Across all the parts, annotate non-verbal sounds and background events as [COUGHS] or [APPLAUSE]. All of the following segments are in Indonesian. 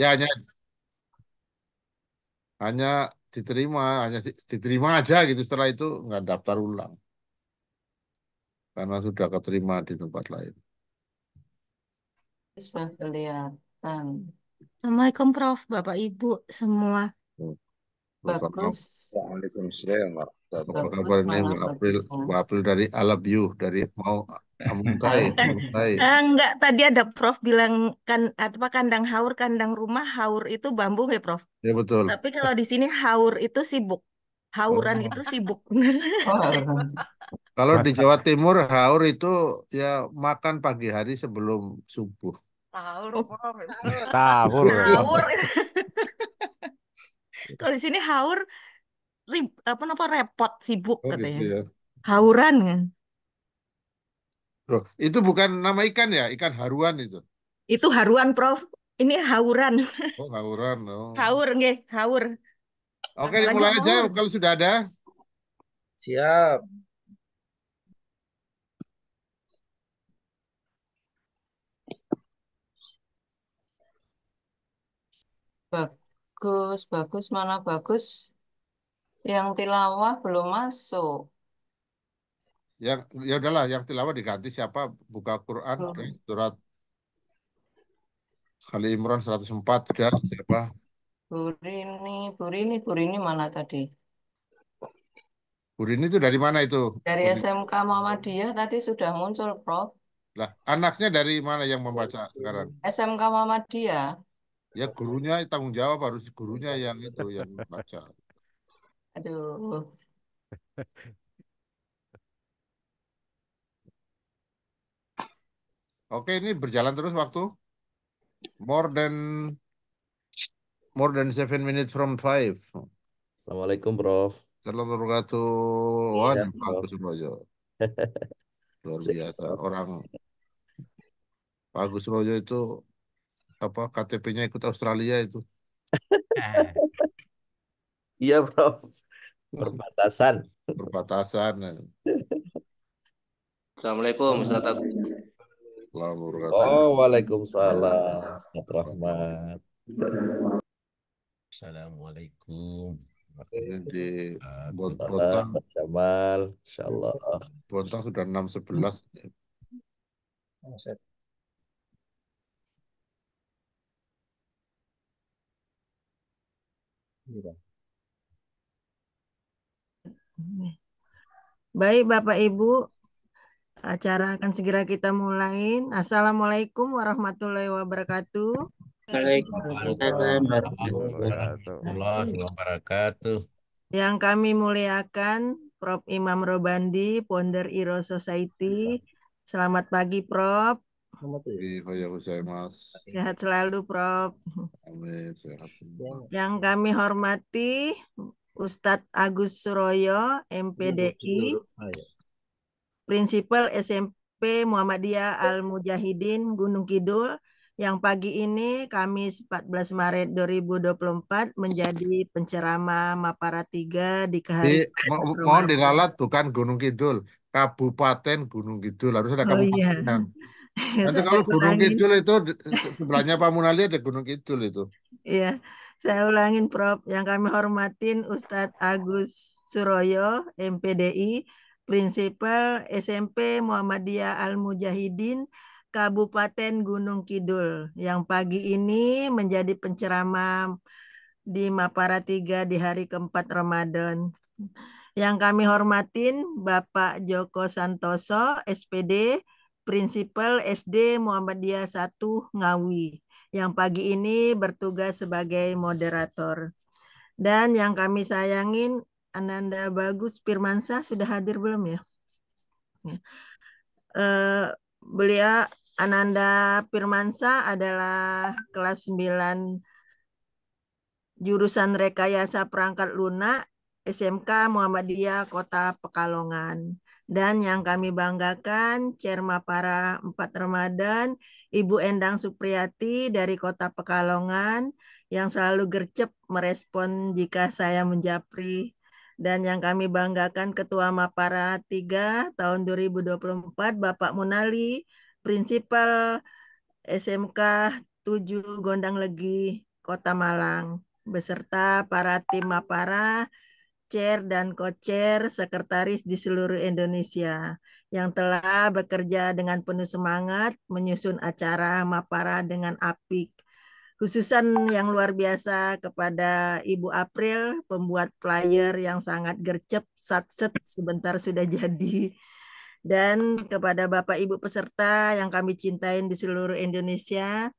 Ya hanya hanya diterima, hanya diterima aja gitu setelah itu nggak daftar ulang. Karena sudah keterima di tempat lain. Assalamualaikum Prof, Bapak Ibu semua. Hmm. Bagus. Waalaikumsalam, Kabarnya April, April dari I love you dari mau amukai. Amuntai. [LAUGHS] enggak eh, tadi ada Prof bilang kan apa kandang haur kandang rumah haur itu bambu ya Prof. Ya betul. Tapi kalau di sini haur itu sibuk. Hauran oh. itu sibuk. Oh, kalau di Jawa Timur haur itu ya makan pagi hari sebelum subuh. Haur oh. Prof. Haur. [LAUGHS] kalau di sini haur rib, apa apa repot sibuk Oh gitu katanya ya. hauran kan Loh, itu bukan nama ikan ya? Ikan haruan itu. itu haruan prof ini hauran Oh, hauran. Oh. haur nggih haur Oke, Apalagi dimulai aja haur. kalau sudah ada. Siap. Bagus, bagus, mana bagus? Yang tilawah belum masuk. Yang ya udahlah, yang tilawah diganti siapa? Buka Quran oh. surat Ali Imran 104 udah siapa? Burini, Burini, Burini mana tadi? Burini itu dari mana itu? Dari Burini. SMK Muhammadiyah tadi sudah muncul, Prof. Lah, anaknya dari mana yang membaca sekarang? SMK Muhammadiyah. Ya gurunya tanggung jawab harus gurunya yang itu yang baca. Aduh. Oke, ini berjalan terus waktu. More than more than seven minutes from five. Assalamualaikum, Prof. Assalamualaikum iya, wabarakatuh. Wah, bagus Rojo. Luar biasa orang Agus Rojo itu apa KTP-nya ikut Australia itu. [LAUGHS] Iya, Prof. Perbatasan. Perbatasan. Ya. Assalamualaikum Ustaz Oh, Waalaikumsalam Ustaz Rahmat. Assalamualaikum. Di Bontang. Jamal, insyaallah. Bontang sudah enam sebelas, oh, Iya. Baik Bapak Ibu, acara akan segera kita mulai. Assalamualaikum warahmatullahi wabarakatuh. Waalaikumsalam warahmatullahi wabarakatuh. Yang kami muliakan Prof. Imam Robandi, Ponder Iro Society. Selamat pagi, Prof. Sehat selalu, Prof. Amin, sehat Yang kami hormati Ustadz Agus Suroyo, MPDI, ah, iya. Prinsipal SMP Muhammadiyah Al-Mujahidin Gunung Kidul, yang pagi ini Kamis 14 Maret 2024 menjadi pencerama Mapara 3 di keharian. Di, mohon diralat bukan Gunung Kidul, Kabupaten Gunung Kidul harus ada oh, kabupaten. Iya. Nanti [LAUGHS] kalau Gunung Kidul itu sebelahnya Pak Munali ada Gunung Kidul itu. Iya. Saya ulangin Prof, yang kami hormatin Ustadz Agus Suroyo, MPDI, Prinsipal SMP Muhammadiyah Al-Mujahidin, Kabupaten Gunung Kidul, yang pagi ini menjadi penceramah di Mapara Tiga di hari keempat Ramadan. Yang kami hormatin Bapak Joko Santoso, SPD, Prinsipal SD Muhammadiyah 1 Ngawi yang pagi ini bertugas sebagai moderator. Dan yang kami sayangin, Ananda Bagus Pirmansa sudah hadir belum ya? Uh, beliau Ananda Pirmansa adalah kelas 9 jurusan rekayasa perangkat lunak SMK Muhammadiyah Kota Pekalongan. Dan yang kami banggakan, Cerma Para empat Ramadan, Ibu Endang Supriyati dari Kota Pekalongan, yang selalu gercep merespon jika saya menjapri. Dan yang kami banggakan Ketua Mapara 3 tahun 2024, Bapak Munali, Prinsipal SMK 7 Gondang Legi, Kota Malang, beserta para tim Mapara, chair dan co-chair sekretaris di seluruh Indonesia yang telah bekerja dengan penuh semangat menyusun acara Mapara dengan apik. Khususan yang luar biasa kepada Ibu April, pembuat flyer yang sangat gercep, satset sebentar sudah jadi. Dan kepada Bapak Ibu peserta yang kami cintai di seluruh Indonesia,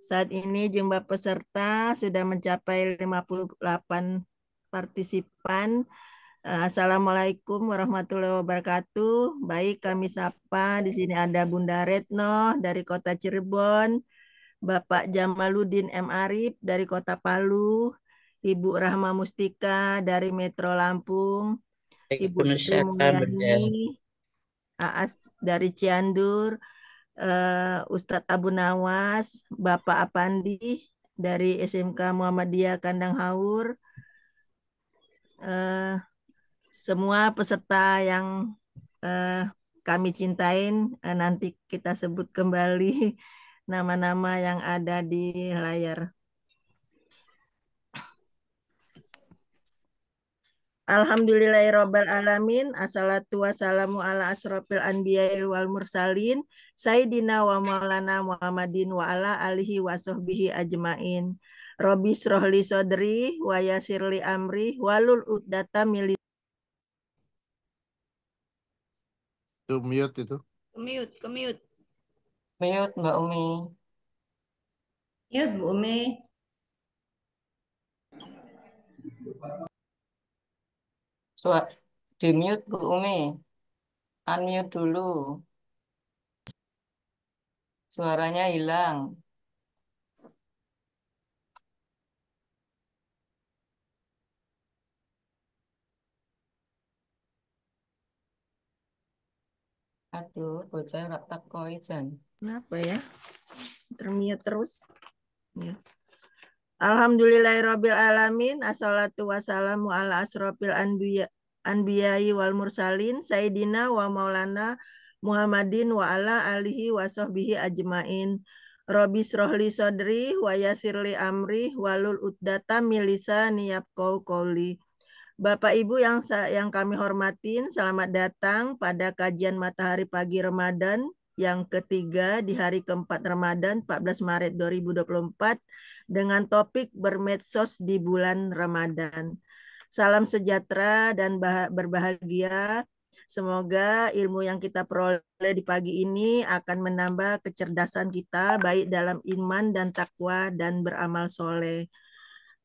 saat ini jumlah peserta sudah mencapai 58 partisipan. Eh, Assalamualaikum warahmatullahi wabarakatuh. Baik, kami sapa. Di sini ada Bunda Retno dari Kota Cirebon, Bapak Jamaludin M. Arif dari Kota Palu, Ibu Rahma Mustika dari Metro Lampung, Ibu Sri Aas dari Ciandur, uh, Ustadz Abu Nawas, Bapak Apandi dari SMK Muhammadiyah Kandang Haur, uh, semua peserta yang uh, kami cintain uh, nanti kita sebut kembali [LAUGHS] nama-nama yang ada di layar. Alhamdulillahirabbil alamin assalatu wassalamu ala asrofil anbiya'il wal mursalin sayyidina wa maulana Muhammadin wa ala alihi washabbihi ajmain. Robis Rohli sodri Waya Sirli amri walul udata Milit. itu mute itu mute ke mute mute Mbak Umi mute Bu Umi Suara di mute Bu Umi unmute dulu suaranya hilang Aduh, bocah tak koi Jan. Kenapa ya? Termiat terus. Ya. Alhamdulillahirabbil alamin. Assalatu wassalamu ala asrofil anbiya anbiyai wal mursalin sayidina wa maulana Muhammadin wa ala alihi wa sahbihi ajmain. Robi srohli sodri wa yasirli amri walul uddata milisa niyab kau kauli. Bapak Ibu yang yang kami hormatin, selamat datang pada kajian Matahari Pagi Ramadan yang ketiga di hari keempat Ramadan 14 Maret 2024 dengan topik bermedsos di bulan Ramadan. Salam sejahtera dan berbahagia. Semoga ilmu yang kita peroleh di pagi ini akan menambah kecerdasan kita baik dalam iman dan takwa dan beramal soleh.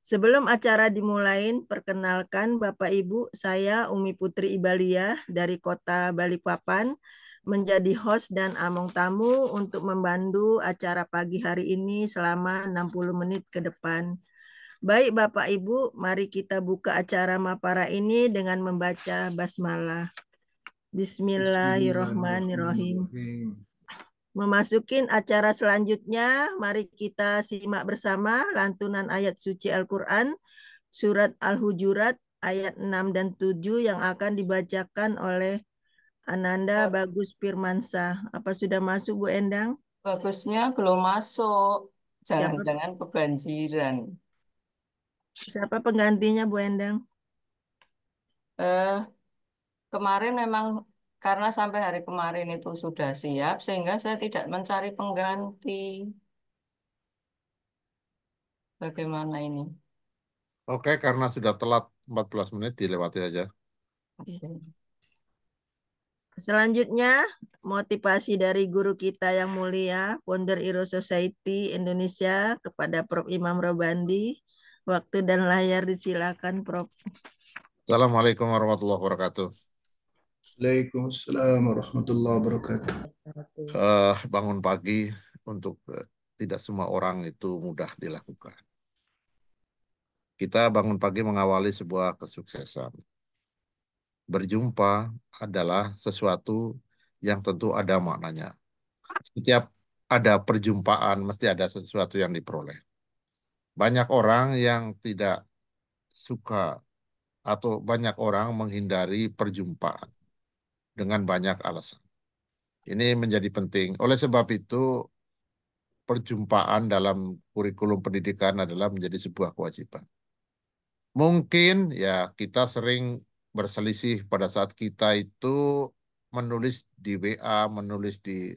Sebelum acara dimulai, perkenalkan Bapak Ibu, saya Umi Putri Ibalia dari Kota Balikpapan menjadi host dan among tamu untuk membantu acara pagi hari ini selama 60 menit ke depan. Baik Bapak Ibu, mari kita buka acara Mapara ini dengan membaca basmalah. Bismillahirrahmanirrahim. Bismillahirrahmanirrahim memasukin acara selanjutnya, mari kita simak bersama lantunan ayat suci Al-Quran, surat Al-Hujurat, ayat 6 dan 7 yang akan dibacakan oleh Ananda oh. Bagus Firmansa. Apa sudah masuk, Bu Endang? Bagusnya belum masuk. Jangan-jangan kebanjiran. Siapa penggantinya, Bu Endang? Eh, kemarin memang karena sampai hari kemarin itu sudah siap sehingga saya tidak mencari pengganti. Bagaimana ini? Oke, karena sudah telat 14 menit dilewati saja. Oke. Selanjutnya, motivasi dari guru kita yang mulia, Wonder Hero Society Indonesia kepada Prof. Imam Robandi. Waktu dan layar disilakan, Prof. Assalamualaikum warahmatullahi wabarakatuh. Waalaikumsalam warahmatullahi wabarakatuh. Uh, bangun pagi untuk uh, tidak semua orang itu mudah dilakukan. Kita bangun pagi mengawali sebuah kesuksesan. Berjumpa adalah sesuatu yang tentu ada maknanya. Setiap ada perjumpaan, mesti ada sesuatu yang diperoleh. Banyak orang yang tidak suka atau banyak orang menghindari perjumpaan dengan banyak alasan. Ini menjadi penting. Oleh sebab itu, perjumpaan dalam kurikulum pendidikan adalah menjadi sebuah kewajiban. Mungkin ya kita sering berselisih pada saat kita itu menulis di WA, menulis di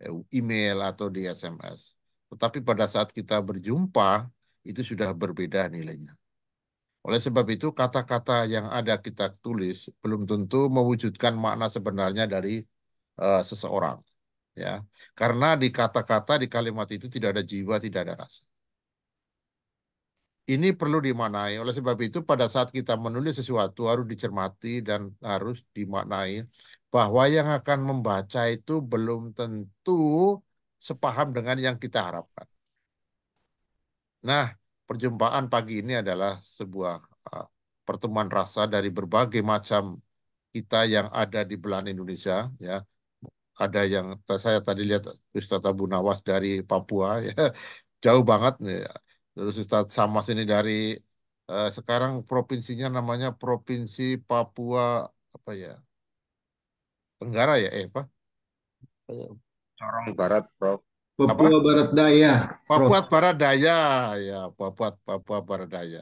eh, email atau di SMS. Tetapi pada saat kita berjumpa, itu sudah berbeda nilainya. Oleh sebab itu, kata-kata yang ada kita tulis belum tentu mewujudkan makna sebenarnya dari uh, seseorang, ya. Karena di kata-kata di kalimat itu tidak ada jiwa, tidak ada rasa. Ini perlu dimaknai. Oleh sebab itu, pada saat kita menulis sesuatu harus dicermati dan harus dimaknai bahwa yang akan membaca itu belum tentu sepaham dengan yang kita harapkan. Nah, perjumpaan pagi ini adalah sebuah uh, pertemuan rasa dari berbagai macam kita yang ada di belahan Indonesia ya ada yang saya tadi lihat Ustaz Abu Nawas dari Papua [LAUGHS] ya jauh banget nih ya. terus Ustadz Samas ini dari uh, sekarang provinsinya namanya provinsi Papua apa ya Tenggara ya eh apa Corong Barat Prof Papua apa? Barat Daya. Papua Prof. Barat Daya, ya Papua Papua Barat Daya.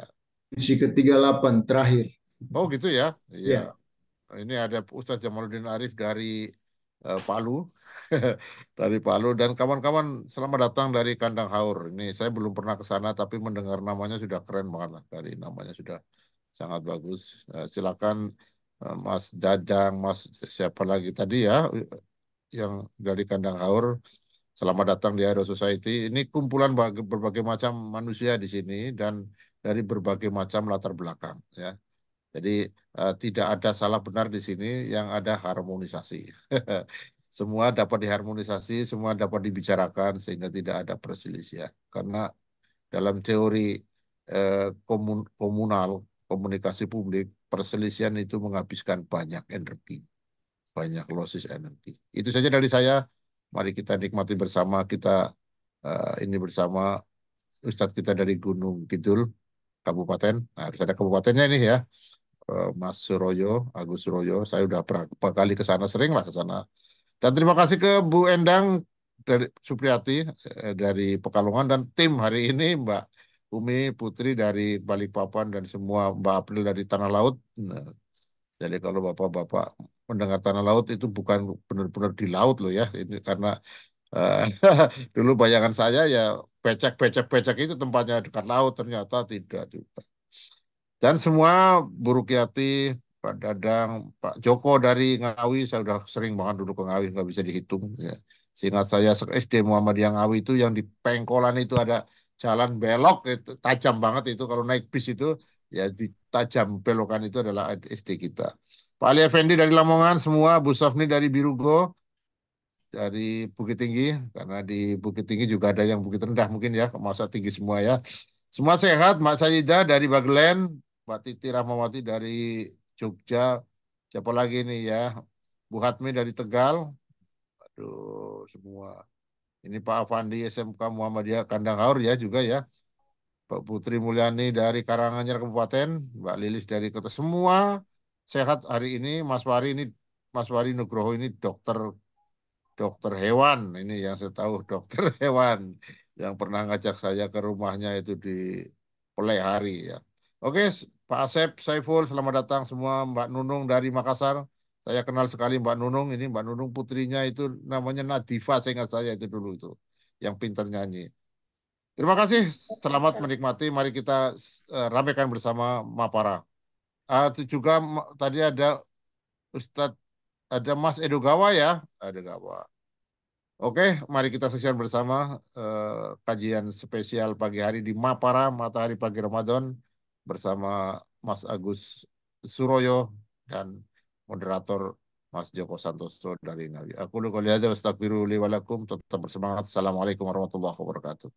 Isi ketiga delapan terakhir. Oh gitu ya. Iya. Ya. Ini ada Ustadz Jamaluddin Arif dari uh, Palu. [LAUGHS] dari Palu dan kawan-kawan selamat datang dari Kandang Haur. Ini saya belum pernah ke sana tapi mendengar namanya sudah keren banget lah. Dari namanya sudah sangat bagus. Uh, silakan eh, Mas Dadang, Mas siapa lagi tadi ya yang dari Kandang Haur Selamat datang di Aero Society. Ini kumpulan berbagai macam manusia di sini dan dari berbagai macam latar belakang ya. Jadi uh, tidak ada salah benar di sini, yang ada harmonisasi. [LAUGHS] semua dapat diharmonisasi, semua dapat dibicarakan sehingga tidak ada perselisihan. Karena dalam teori uh, komun, komunal komunikasi publik, perselisihan itu menghabiskan banyak energi, banyak losses energi. Itu saja dari saya. Mari kita nikmati bersama, kita uh, ini bersama Ustadz kita dari Gunung Kidul, Kabupaten. Nah, harus ada kabupatennya ini ya. Uh, Mas Suroyo, Agus Suroyo, saya sudah berapa kali ke sana, sering lah ke sana. Dan terima kasih ke Bu Endang dari Supriyati uh, dari Pekalongan dan tim hari ini Mbak Umi Putri dari Balikpapan dan semua Mbak April dari Tanah Laut. Nah, jadi kalau bapak-bapak mendengar tanah laut itu bukan benar-benar di laut loh ya, ini karena uh, [LAUGHS] dulu bayangan saya ya becek-becek-becek itu tempatnya dekat laut ternyata tidak juga. Dan semua buruk hati Pak Dadang, Pak Joko dari Ngawi, saya sudah sering banget dulu ke Ngawi nggak bisa dihitung. Ya. Seingat saya SD Muhammadiyah Ngawi itu yang di pengkolan itu ada jalan belok itu tajam banget itu kalau naik bis itu ya di tajam belokan itu adalah SD kita. Pak Ali Effendi dari Lamongan semua, Bu Sofni dari Birugo, dari Bukit Tinggi, karena di Bukit Tinggi juga ada yang Bukit Rendah mungkin ya, masa tinggi semua ya. Semua sehat, Mak Sayida dari Bagelen, Mbak Titi Rahmawati dari Jogja, siapa lagi ini ya, Bu Hatmi dari Tegal, aduh semua. Ini Pak Afandi SMK Muhammadiyah Kandang Haur ya juga ya. Mbak Putri Mulyani dari Karanganyar Kabupaten, Mbak Lilis dari Kota. Semua sehat hari ini. Mas Wari ini, Mas Wari Nugroho ini dokter dokter hewan ini yang saya tahu [LAUGHS] dokter hewan yang pernah ngajak saya ke rumahnya itu di Pelehari ya. Oke, Pak Asep Saiful, selamat datang semua Mbak Nunung dari Makassar. Saya kenal sekali Mbak Nunung, ini Mbak Nunung putrinya itu namanya Nadifa, saya ingat saya itu dulu itu, yang pintar nyanyi. Terima kasih, selamat menikmati. Mari kita uh, eh, ramekan bersama Mapara. Uh, ah, juga tadi ada Ustadz, ada Mas Edo Gawa ya, Ada Gawa. Oke, mari kita saksikan bersama uh, kajian spesial pagi hari di Mapara Matahari Pagi Ramadan bersama Mas Agus Suroyo dan moderator Mas Joko Santoso dari Nabi. Aku lu kuliah ya, tetap bersemangat. Assalamualaikum warahmatullahi wabarakatuh.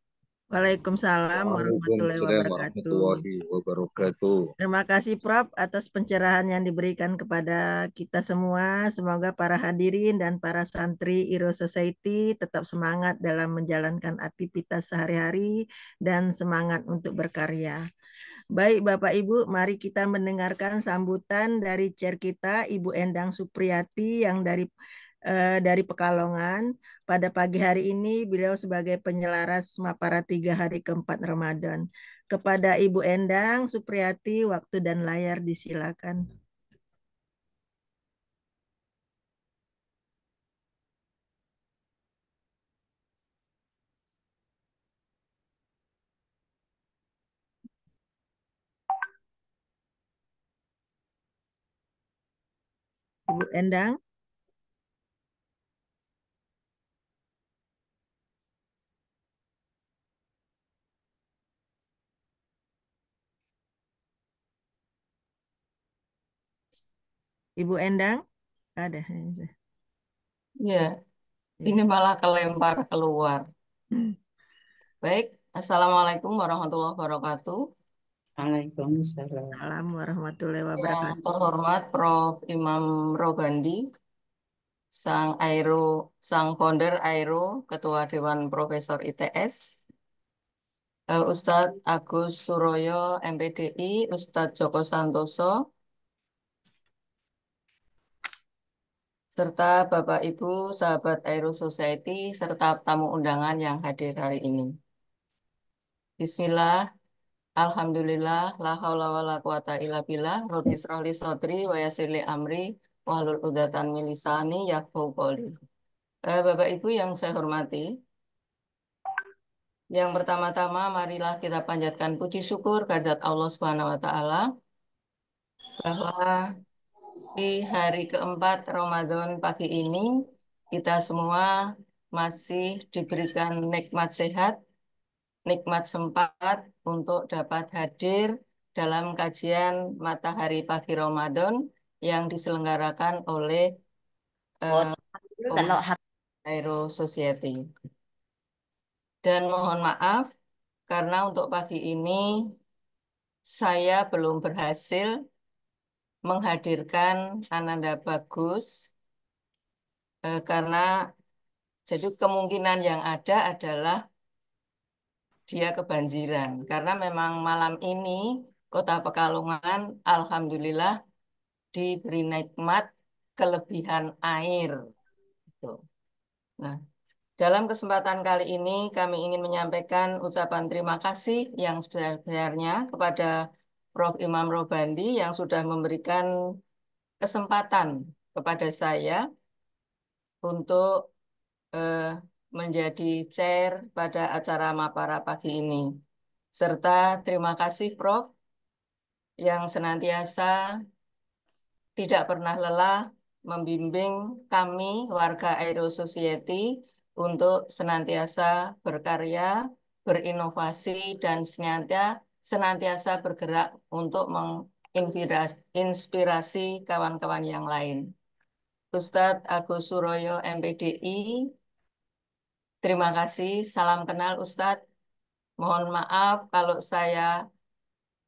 Waalaikumsalam warahmatullahi wabarakatuh. Terima kasih Prof atas pencerahan yang diberikan kepada kita semua. Semoga para hadirin dan para santri Iro Society tetap semangat dalam menjalankan aktivitas sehari-hari dan semangat untuk berkarya. Baik Bapak Ibu, mari kita mendengarkan sambutan dari chair kita Ibu Endang Supriyati yang dari Eh, dari Pekalongan. Pada pagi hari ini beliau sebagai penyelaras Mapara tiga hari keempat Ramadan. Kepada Ibu Endang, Supriyati, waktu dan layar disilakan. Ibu Endang. Ibu Endang? Ada. Ya, ini malah kelempar keluar. [CLEARS THROAT] Baik, Assalamualaikum warahmatullahi wabarakatuh. Waalaikumsalam. Assalamualaikum warahmatullahi wabarakatuh. Yang terhormat Prof. Imam Robandi, Sang Airo, Sang Founder Airo, Ketua Dewan Profesor ITS, eh, Ustadz Agus Suroyo, MPDI, Ustadz Joko Santoso, serta Bapak Ibu, sahabat Aero Society, serta tamu undangan yang hadir hari ini. Bismillah, Alhamdulillah, la haula wa la quwata illa billah, Rabbi srahli sodri wa yasirli amri, wahlul udatan milisani, yakfau qawli. Eh, Bapak Ibu yang saya hormati, yang pertama-tama marilah kita panjatkan puji syukur kehadirat Allah Subhanahu wa taala bahwa di hari keempat Ramadan pagi ini kita semua masih diberikan nikmat sehat, nikmat sempat untuk dapat hadir dalam kajian Matahari Pagi Ramadan yang diselenggarakan oleh uh, Aero Society. Dan mohon maaf karena untuk pagi ini saya belum berhasil menghadirkan Ananda Bagus eh, karena jadi kemungkinan yang ada adalah dia kebanjiran karena memang malam ini Kota Pekalongan alhamdulillah diberi nikmat kelebihan air. Gitu. Nah, dalam kesempatan kali ini kami ingin menyampaikan ucapan terima kasih yang sebesar-besarnya kepada Prof. Imam Robandi yang sudah memberikan kesempatan kepada saya untuk eh, menjadi chair pada acara Mapara pagi ini. Serta terima kasih Prof. yang senantiasa tidak pernah lelah membimbing kami warga Aero Society untuk senantiasa berkarya, berinovasi, dan senantiasa senantiasa bergerak untuk menginspirasi kawan-kawan yang lain. Ustadz Agus Suroyo, MPDI, terima kasih. Salam kenal Ustadz. Mohon maaf kalau saya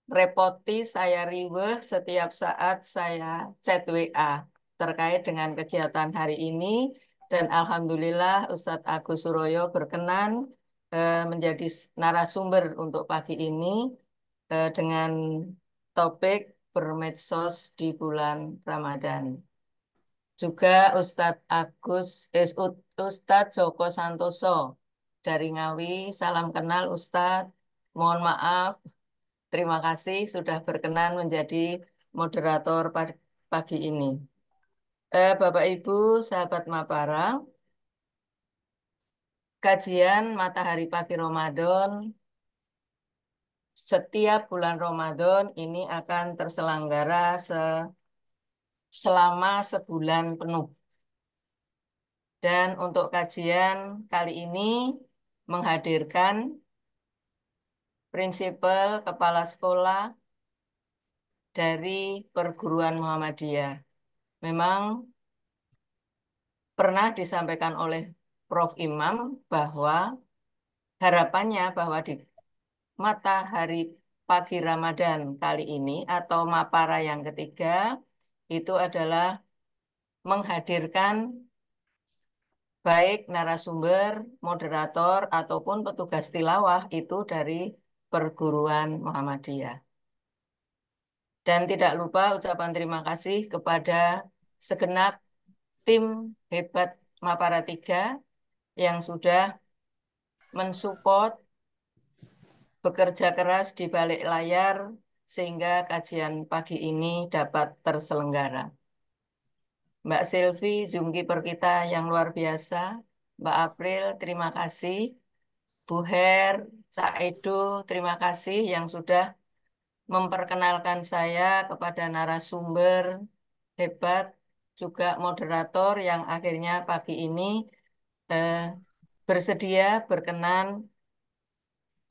repoti, saya riweh setiap saat saya chat WA terkait dengan kegiatan hari ini. Dan Alhamdulillah Ustadz Agus Suroyo berkenan eh, menjadi narasumber untuk pagi ini. Eh, dengan topik bermedsos di bulan Ramadan. Juga Ustadz Agus eh, Ustadz Joko Santoso dari Ngawi, salam kenal Ustadz. Mohon maaf, terima kasih sudah berkenan menjadi moderator pagi ini. Eh, Bapak Ibu, sahabat Mapara, kajian matahari pagi Ramadan setiap bulan Ramadan ini akan terselenggara se selama sebulan penuh. Dan untuk kajian kali ini menghadirkan prinsipal kepala sekolah dari perguruan Muhammadiyah. Memang pernah disampaikan oleh Prof. Imam bahwa harapannya bahwa di matahari pagi Ramadan kali ini atau mapara yang ketiga itu adalah menghadirkan baik narasumber, moderator, ataupun petugas tilawah itu dari perguruan Muhammadiyah. Dan tidak lupa ucapan terima kasih kepada segenap tim hebat Mapara 3 yang sudah mensupport bekerja keras di balik layar sehingga kajian pagi ini dapat terselenggara. Mbak Silvi, Zoom kita yang luar biasa. Mbak April, terima kasih. Bu Her, Cak Edo, terima kasih yang sudah memperkenalkan saya kepada narasumber hebat, juga moderator yang akhirnya pagi ini eh, bersedia berkenan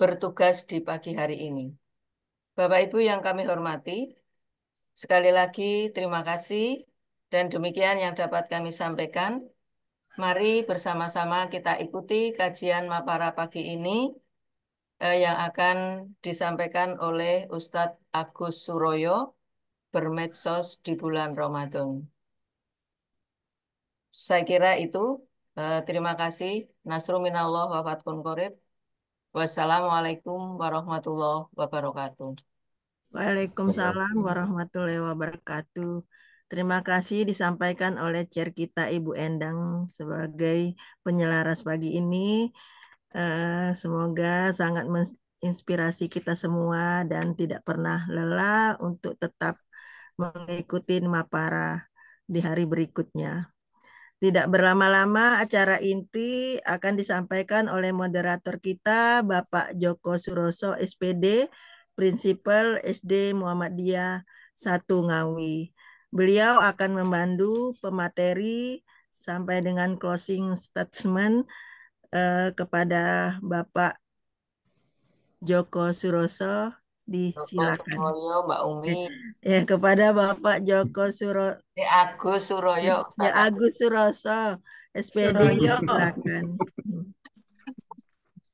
bertugas di pagi hari ini. Bapak Ibu yang kami hormati, sekali lagi terima kasih dan demikian yang dapat kami sampaikan. Mari bersama-sama kita ikuti kajian Mapara pagi ini eh, yang akan disampaikan oleh Ustadz Agus Suroyo bermedsos di bulan Ramadan. Saya kira itu. Eh, terima kasih. Nasruminallah wa fatkun korib. Wassalamualaikum warahmatullahi wabarakatuh. Waalaikumsalam warahmatullahi wabarakatuh. Terima kasih disampaikan oleh chair kita Ibu Endang sebagai penyelaras pagi ini. Eh, semoga sangat menginspirasi kita semua dan tidak pernah lelah untuk tetap mengikuti Mapara di hari berikutnya. Tidak berlama-lama acara inti akan disampaikan oleh moderator kita Bapak Joko Suroso SPD, Prinsipal SD Muhammadiyah 1 Ngawi. Beliau akan membantu pemateri sampai dengan closing statement eh, kepada Bapak Joko Suroso Disilakan. Suroyo, Mbak Umi. Ya, ya, kepada Bapak Joko Suro eh, ya Agus Suroyo. ya Agus Suroso, SPD silakan.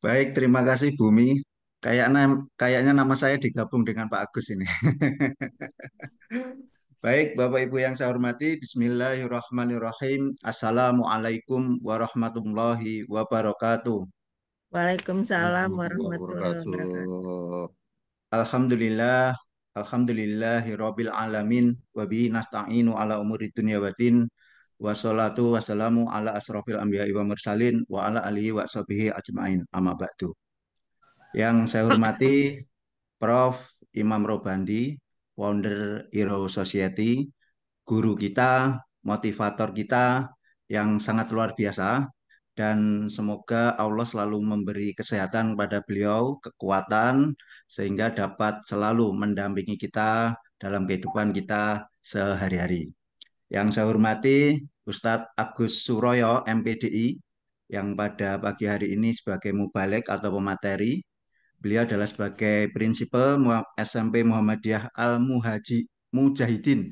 Baik, terima kasih Bumi. Kayaknya kayaknya nama saya digabung dengan Pak Agus ini. [LAUGHS] Baik, Bapak Ibu yang saya hormati, Bismillahirrahmanirrahim. Assalamualaikum warahmatullahi wabarakatuh. Waalaikumsalam warahmatullahi wabarakatuh. Alhamdulillah, rabbil alamin wa bihi nasta'inu ala umuri dunya waddin. Wassalatu wassalamu ala asrofil anbiya'i wa mursalin wa ala alihi wa sahbihi ajmain. Amma ba'du. Yang saya hormati Prof Imam Robandi, founder Hero Society, guru kita, motivator kita yang sangat luar biasa dan semoga Allah selalu memberi kesehatan pada beliau, kekuatan sehingga dapat selalu mendampingi kita dalam kehidupan kita sehari-hari. Yang saya hormati Ustadz Agus Suroyo MPDI yang pada pagi hari ini sebagai mubalek atau pemateri. Beliau adalah sebagai prinsipal SMP Muhammadiyah Al Muhaji Mujahidin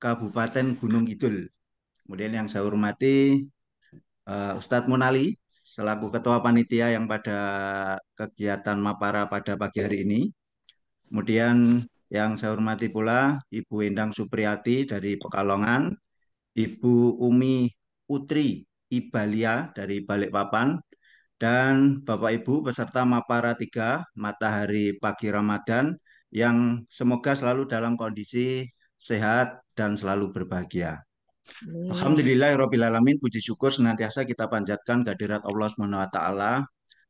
Kabupaten Gunung Kidul. Kemudian yang saya hormati uh, Ustadz Munali selaku ketua panitia yang pada kegiatan Mapara pada pagi hari ini. Kemudian yang saya hormati pula Ibu Endang Supriyati dari Pekalongan, Ibu Umi Putri Ibalia dari Balikpapan, dan Bapak Ibu peserta Mapara 3 Matahari Pagi Ramadan yang semoga selalu dalam kondisi sehat dan selalu berbahagia. Alhamdulillahirrahmanirrahim. Ya puji syukur senantiasa kita panjatkan kehadirat Allah SWT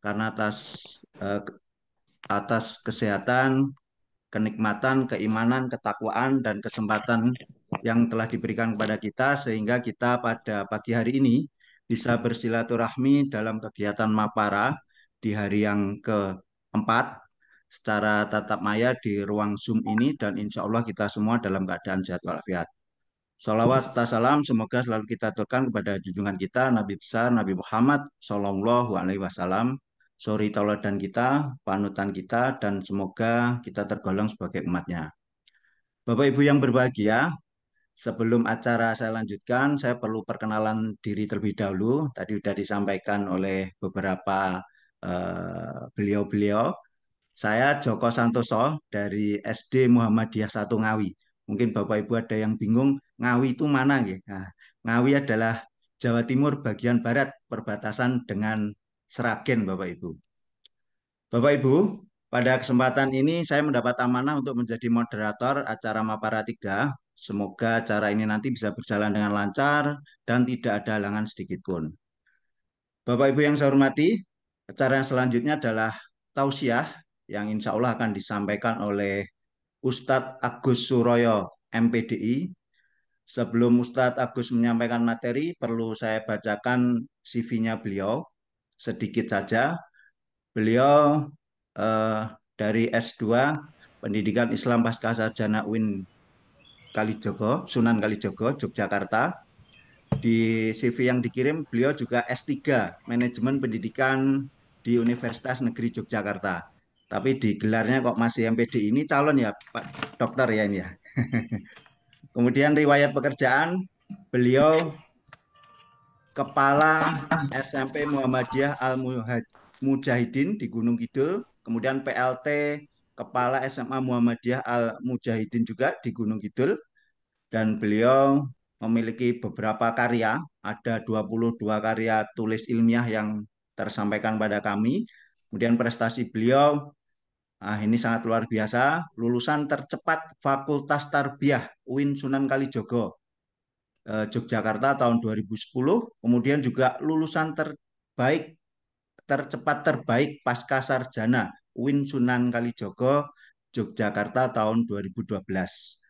karena atas eh, atas kesehatan, kenikmatan, keimanan, ketakwaan dan kesempatan yang telah diberikan kepada kita sehingga kita pada pagi hari ini bisa bersilaturahmi dalam kegiatan Mapara di hari yang keempat secara tatap maya di ruang Zoom ini dan insya Allah kita semua dalam keadaan sehat walafiat. Salawat serta salam semoga selalu kita aturkan kepada junjungan kita Nabi besar Nabi Muhammad Shallallahu Alaihi Wasallam, suri tauladan kita, panutan kita, dan semoga kita tergolong sebagai umatnya. Bapak Ibu yang berbahagia, sebelum acara saya lanjutkan, saya perlu perkenalan diri terlebih dahulu. Tadi sudah disampaikan oleh beberapa eh, beliau-beliau. Uh, saya Joko Santoso dari SD Muhammadiyah Satu Ngawi. Mungkin Bapak Ibu ada yang bingung, Ngawi itu mana nggih? Nah, Ngawi adalah Jawa Timur bagian barat perbatasan dengan Seragen Bapak Ibu. Bapak Ibu, pada kesempatan ini saya mendapat amanah untuk menjadi moderator acara Mapara 3. Semoga acara ini nanti bisa berjalan dengan lancar dan tidak ada halangan sedikit pun. Bapak Ibu yang saya hormati, acara yang selanjutnya adalah tausiah yang insya Allah akan disampaikan oleh Ustadz Agus Suroyo MPDI Sebelum Ustadz Agus menyampaikan materi, perlu saya bacakan CV-nya beliau sedikit saja. Beliau eh, dari S2 Pendidikan Islam Pasca Sarjana UIN Kalijogo, Sunan Kalijogo, Yogyakarta. Di CV yang dikirim, beliau juga S3 Manajemen Pendidikan di Universitas Negeri Yogyakarta. Tapi digelarnya kok masih MPD ini calon ya Pak Dokter ya ini ya. [LAUGHS] Kemudian riwayat pekerjaan beliau kepala SMP Muhammadiyah Al Mujahidin di Gunung Kidul, kemudian PLT kepala SMA Muhammadiyah Al Mujahidin juga di Gunung Kidul dan beliau memiliki beberapa karya, ada 22 karya tulis ilmiah yang tersampaikan pada kami. Kemudian prestasi beliau Nah, ini sangat luar biasa, lulusan tercepat Fakultas Tarbiyah UIN Sunan Kalijogo, eh, Yogyakarta tahun 2010, kemudian juga lulusan terbaik tercepat terbaik pasca sarjana UIN Sunan Kalijogo, Yogyakarta tahun 2012.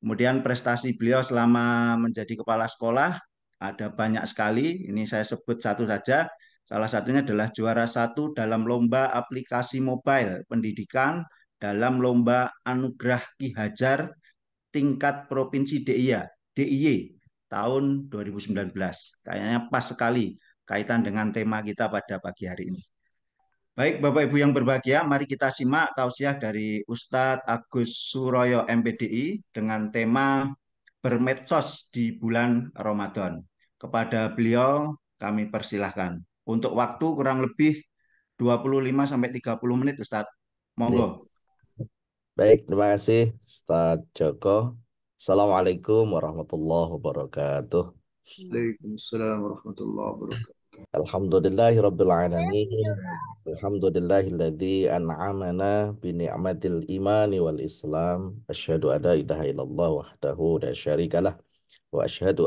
Kemudian prestasi beliau selama menjadi kepala sekolah ada banyak sekali, ini saya sebut satu saja, Salah satunya adalah juara satu dalam lomba aplikasi mobile pendidikan dalam lomba anugerah Ki Hajar tingkat provinsi DIY, DIY tahun 2019. Kayaknya pas sekali kaitan dengan tema kita pada pagi hari ini. Baik Bapak Ibu yang berbahagia, mari kita simak tausiah dari Ustadz Agus Suroyo MPDI dengan tema bermedsos di bulan Ramadan. Kepada beliau kami persilahkan. Untuk waktu kurang lebih 25 sampai 30 menit Ustaz. Monggo. Baik, terima kasih Ustaz Joko. Assalamualaikum warahmatullahi wabarakatuh. Waalaikumsalam warahmatullahi wabarakatuh. Alhamdulillahi Rabbil Alamin Alhamdulillahilladzi an'amana bini'matil imani wal islam Asyadu an la ilaha illallah wahdahu la syarikalah Wa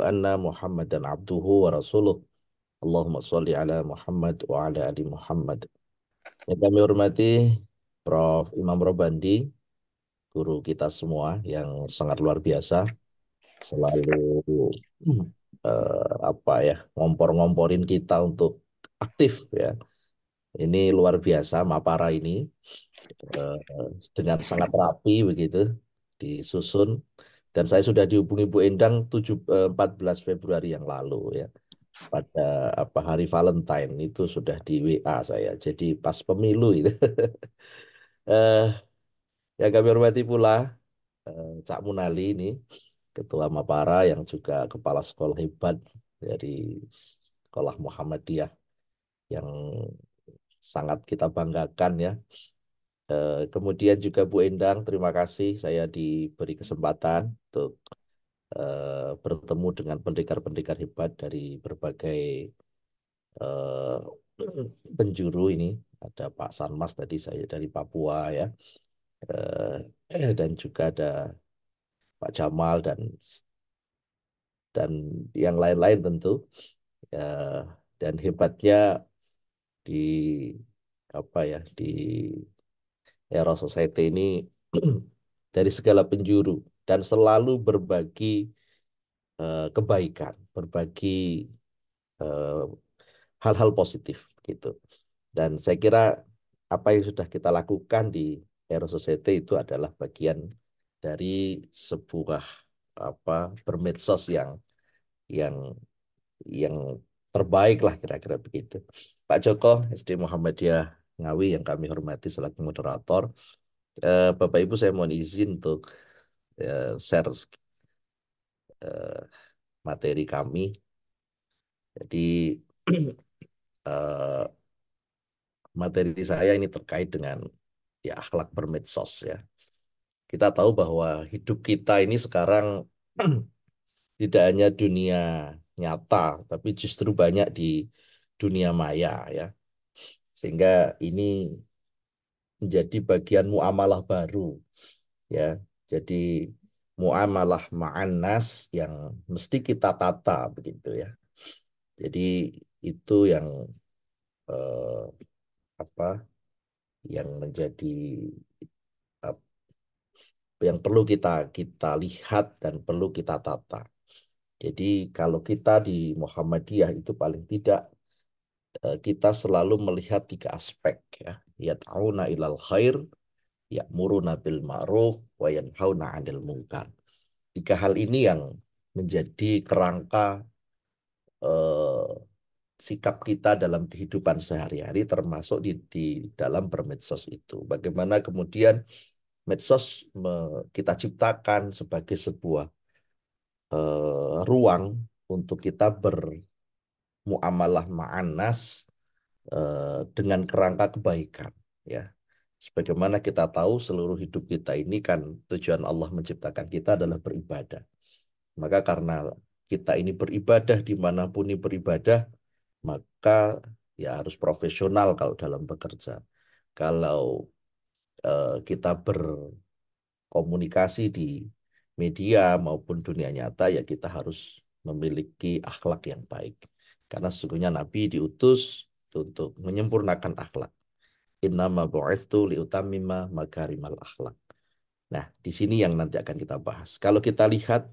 anna muhammadan abduhu wa rasuluh Allahumma sholli ala Muhammad wa ala ali Muhammad. Yang kami hormati Prof. Imam Robandi, guru kita semua yang sangat luar biasa, selalu eh, apa ya ngompor-ngomporin kita untuk aktif ya. Ini luar biasa Mapara ini eh, dengan sangat rapi begitu disusun dan saya sudah dihubungi Bu Endang 7, 14 eh, Februari yang lalu ya pada apa hari Valentine itu sudah di WA saya. Jadi pas pemilu itu. [LAUGHS] eh, ya kami hormati pula eh, Cak Munali ini ketua Mapara yang juga kepala sekolah hebat dari sekolah Muhammadiyah yang sangat kita banggakan ya. Eh, kemudian juga Bu Endang, terima kasih saya diberi kesempatan untuk Eh, bertemu dengan pendekar-pendekar hebat dari berbagai eh, penjuru ini ada Pak Sanmas tadi saya dari Papua ya eh, dan juga ada Pak Jamal dan dan yang lain-lain tentu ya, dan hebatnya di apa ya di era society ini [CLEARS THROAT] dari segala penjuru dan selalu berbagi uh, kebaikan, berbagi eh, hal-hal uh, positif gitu. Dan saya kira apa yang sudah kita lakukan di Aero Society itu adalah bagian dari sebuah apa bermedsos yang yang yang terbaik lah kira-kira begitu. Pak Joko, SD Muhammadiyah Ngawi yang kami hormati selaku moderator. Eh, Bapak Ibu saya mohon izin untuk uh, share uh, materi kami. Jadi uh, [CLEARS THROAT] materi saya ini terkait dengan ya akhlak bermedsos ya. Kita tahu bahwa hidup kita ini sekarang [CLEARS THROAT] tidak hanya dunia nyata, tapi justru banyak di dunia maya ya. Sehingga ini menjadi bagian muamalah baru ya jadi muamalah ma'anas yang mesti kita tata begitu ya. Jadi itu yang eh, apa yang menjadi eh, yang perlu kita kita lihat dan perlu kita tata. Jadi kalau kita di Muhammadiyah itu paling tidak eh, kita selalu melihat tiga aspek ya. Yat'auna ilal khair Ya muruna bil ma'ruf wa yanhauna 'anil munkar. Tiga hal ini yang menjadi kerangka eh, sikap kita dalam kehidupan sehari-hari termasuk di, di dalam bermedsos itu. Bagaimana kemudian medsos me, kita ciptakan sebagai sebuah eh, ruang untuk kita bermuamalah ma'anas eh, dengan kerangka kebaikan ya Sebagaimana kita tahu seluruh hidup kita ini kan tujuan Allah menciptakan kita adalah beribadah. Maka karena kita ini beribadah dimanapun ini beribadah, maka ya harus profesional kalau dalam bekerja. Kalau eh, kita berkomunikasi di media maupun dunia nyata, ya kita harus memiliki akhlak yang baik. Karena sesungguhnya Nabi diutus untuk menyempurnakan akhlak Innama bu'istu liutamima makarimal akhlak. Nah, di sini yang nanti akan kita bahas. Kalau kita lihat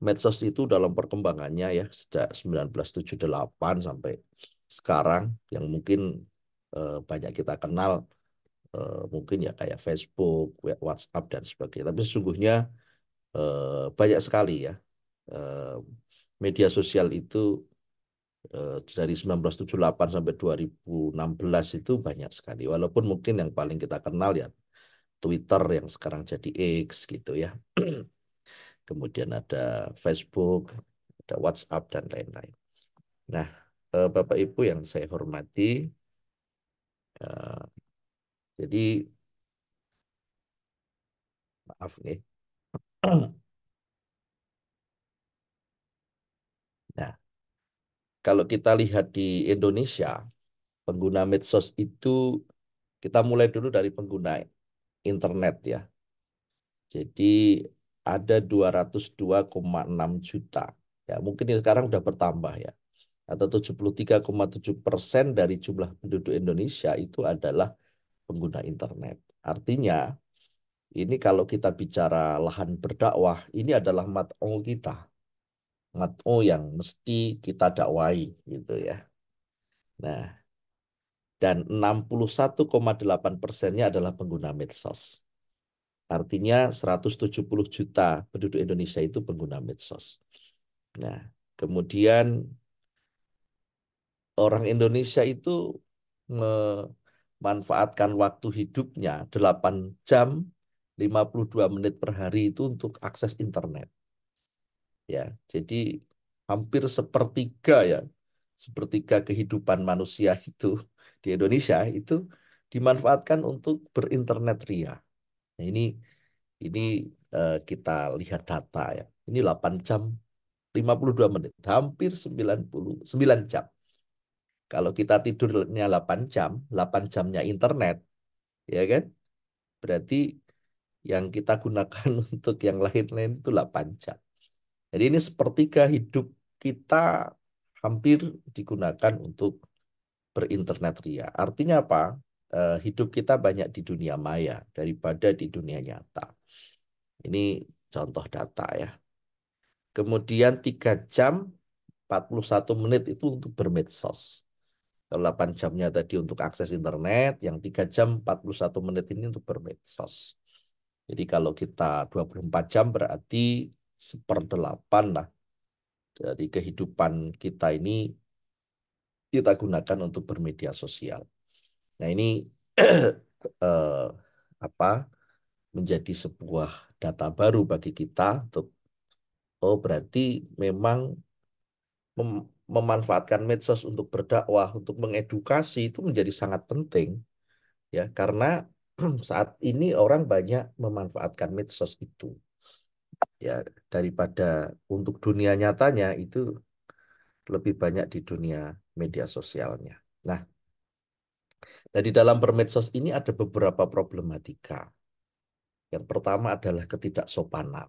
medsos itu dalam perkembangannya ya sejak 1978 sampai sekarang yang mungkin eh, banyak kita kenal eh, mungkin ya kayak Facebook, WhatsApp dan sebagainya. Tapi sesungguhnya eh, banyak sekali ya eh, media sosial itu Eh, dari 1978 sampai 2016 itu banyak sekali. Walaupun mungkin yang paling kita kenal ya Twitter yang sekarang jadi X gitu ya. [CLEARS THROAT] Kemudian ada Facebook, ada WhatsApp dan lain-lain. Nah, eh, Bapak Ibu yang saya hormati, eh, jadi maaf nih. [CLEARS THROAT] kalau kita lihat di Indonesia, pengguna medsos itu kita mulai dulu dari pengguna internet ya. Jadi ada 202,6 juta. Ya, mungkin sekarang sudah bertambah ya. Atau 73,7 persen dari jumlah penduduk Indonesia itu adalah pengguna internet. Artinya, ini kalau kita bicara lahan berdakwah, ini adalah matong kita mat'u oh, yang mesti kita dakwai gitu ya. Nah, dan 61,8 persennya adalah pengguna medsos. Artinya 170 juta penduduk Indonesia itu pengguna medsos. Nah, kemudian orang Indonesia itu memanfaatkan waktu hidupnya 8 jam 52 menit per hari itu untuk akses internet ya jadi hampir sepertiga ya sepertiga kehidupan manusia [LAUGHS] itu di Indonesia itu dimanfaatkan untuk berinternet ria. Nah, ini ini uh, kita lihat data ya. Ini 8 jam 52 menit, hampir 99 jam. Kalau kita tidurnya 8 jam, 8 jamnya internet, ya kan? Berarti yang kita gunakan [LAUGHS] untuk yang lain-lain itu 8 jam. Jadi ini sepertiga hidup kita hampir digunakan untuk berinternet ria. Artinya apa? Eh, hidup kita banyak di dunia maya daripada di dunia nyata. Ini contoh data ya. Kemudian 3 jam 41 menit itu untuk bermedsos. Kalau 8 jamnya tadi untuk akses internet, yang 3 jam 41 menit ini untuk bermedsos. Jadi kalau kita 24 jam berarti seperdelapan lah dari kehidupan kita ini kita gunakan untuk bermedia sosial. Nah ini [CLEARS THROAT] eh, apa menjadi sebuah data baru bagi kita untuk oh berarti memang mem memanfaatkan medsos untuk berdakwah, untuk mengedukasi itu menjadi sangat penting ya karena [CLEARS THROAT] saat ini orang banyak memanfaatkan medsos itu ya daripada untuk dunia nyatanya itu lebih banyak di dunia media sosialnya. Nah, dan di dalam bermedsos ini ada beberapa problematika. Yang pertama adalah ketidaksopanan.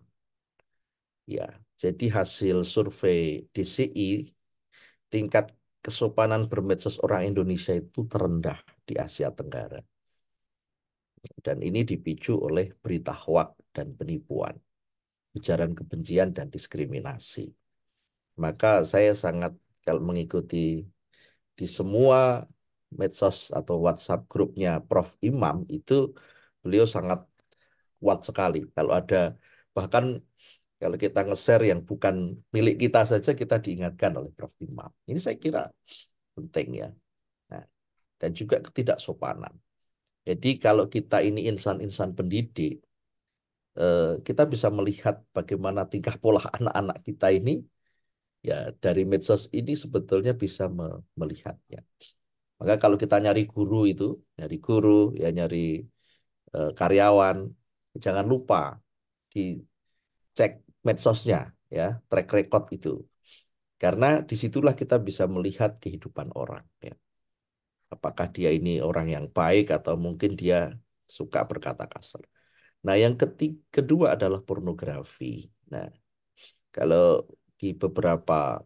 Ya, jadi hasil survei DCI tingkat kesopanan bermedsos orang Indonesia itu terendah di Asia Tenggara. Dan ini dipicu oleh berita hoak dan penipuan ujaran kebencian dan diskriminasi. Maka saya sangat kalau mengikuti di semua medsos atau WhatsApp grupnya Prof Imam itu beliau sangat kuat sekali. Kalau ada bahkan kalau kita nge-share yang bukan milik kita saja kita diingatkan oleh Prof Imam. Ini saya kira penting ya. Nah, dan juga ketidaksopanan. Jadi kalau kita ini insan-insan pendidik, Eh, kita bisa melihat bagaimana tingkah pola [LAUGHS] anak-anak kita ini ya dari medsos ini sebetulnya bisa me melihatnya. Maka kalau kita nyari guru itu, nyari guru, ya nyari e, karyawan, jangan lupa cek medsosnya ya, track record itu. Karena disitulah kita bisa melihat kehidupan orang ya. Apakah dia ini orang yang baik atau mungkin dia suka berkata kasar. Nah, yang ketiga, kedua adalah pornografi. Nah, kalau di beberapa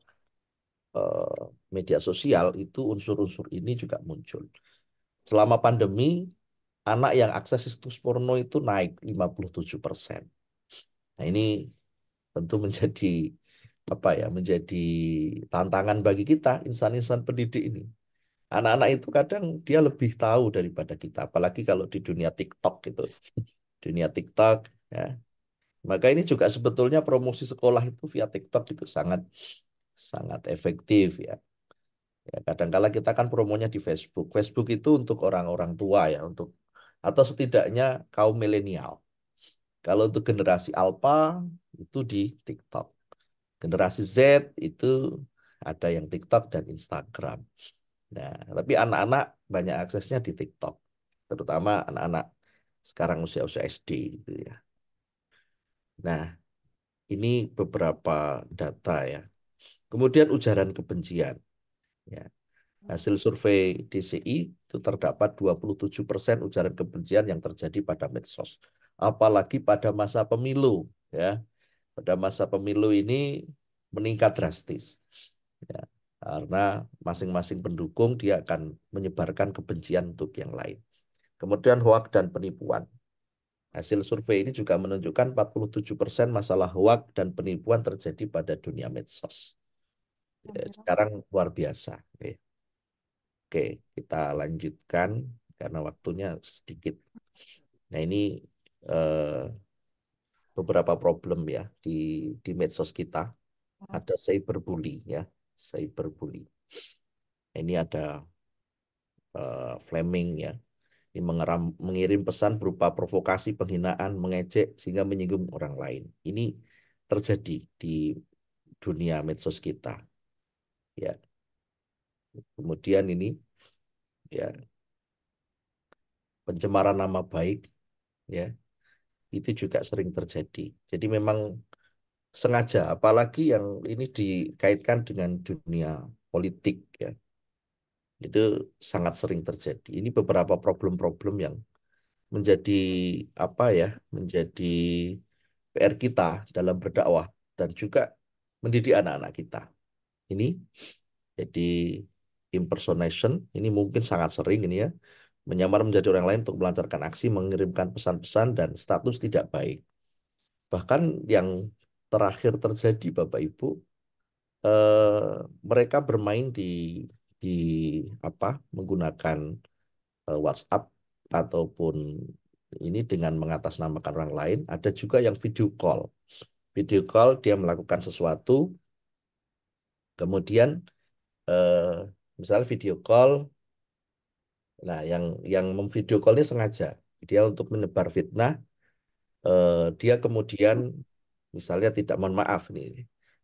uh, media sosial itu unsur-unsur ini juga muncul. Selama pandemi, anak yang akses situs porno itu naik 57 persen. Nah ini tentu menjadi apa ya menjadi tantangan bagi kita insan-insan pendidik ini. Anak-anak itu kadang dia lebih tahu daripada kita, apalagi kalau di dunia TikTok gitu dunia TikTok ya. Maka ini juga sebetulnya promosi sekolah itu via TikTok itu sangat sangat efektif ya. Ya, kadangkala kita kan promonya di Facebook. Facebook itu untuk orang-orang tua ya, untuk atau setidaknya kaum milenial. Kalau untuk generasi alpha itu di TikTok. Generasi Z itu ada yang TikTok dan Instagram. Nah, tapi anak-anak banyak aksesnya di TikTok, terutama anak-anak sekarang usia-usia SD gitu ya. Nah, ini beberapa data ya. Kemudian ujaran kebencian. Ya. Hasil survei DCI itu terdapat 27% ujaran kebencian yang terjadi pada medsos. Apalagi pada masa pemilu ya. Pada masa pemilu ini meningkat drastis. Ya. Karena masing-masing pendukung dia akan menyebarkan kebencian untuk yang lain. Kemudian hoak dan penipuan. Hasil survei ini juga menunjukkan 47% persen masalah hoak dan penipuan terjadi pada dunia medsos. Ya, sekarang luar biasa. Oke, kita lanjutkan karena waktunya sedikit. Nah ini eh, beberapa problem ya di, di medsos kita. Ada cyberbully ya, cyberbully. Nah, ini ada uh, eh, flaming ya, mengeram, mengirim pesan berupa provokasi, penghinaan, mengecek sehingga menyinggung orang lain. Ini terjadi di dunia medsos kita. Ya. Kemudian ini ya pencemaran nama baik ya itu juga sering terjadi. Jadi memang sengaja apalagi yang ini dikaitkan dengan dunia politik ya itu sangat sering terjadi. Ini beberapa problem-problem yang menjadi apa ya? Menjadi PR kita dalam berdakwah dan juga mendidik anak-anak kita. Ini jadi impersonation ini mungkin sangat sering ini ya menyamar menjadi orang lain untuk melancarkan aksi mengirimkan pesan-pesan dan status tidak baik bahkan yang terakhir terjadi bapak ibu eh, mereka bermain di di apa menggunakan uh, WhatsApp ataupun ini dengan mengatasnamakan orang lain, ada juga yang video call. Video call dia melakukan sesuatu, kemudian uh, eh, misalnya video call, nah yang yang memvideo call ini sengaja dia untuk menebar fitnah, uh, dia kemudian misalnya tidak mohon maaf nih,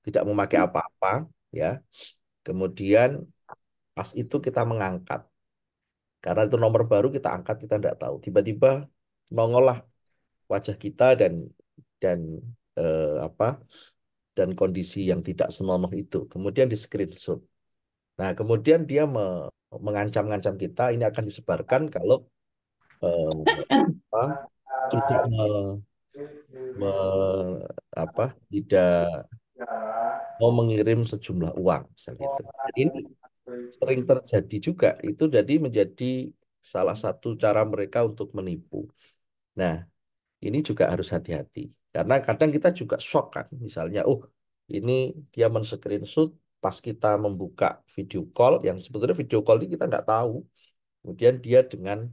tidak memakai apa-apa, ya, kemudian Pas itu kita mengangkat. Karena itu nomor baru kita angkat kita tidak tahu. Tiba-tiba ngolah wajah kita dan dan eh, apa dan kondisi yang tidak senonoh itu. Kemudian di screenshot. Nah, kemudian dia me, mengancam-ngancam kita ini akan disebarkan kalau eh, tidak me, me, apa tidak mau mengirim sejumlah uang misalnya itu. Ini sering terjadi juga. Itu jadi menjadi salah satu cara mereka untuk menipu. Nah, ini juga harus hati-hati. Karena kadang kita juga shock kan. Misalnya, oh ini dia men-screenshot pas kita membuka video call yang sebetulnya video call ini kita nggak tahu. Kemudian dia dengan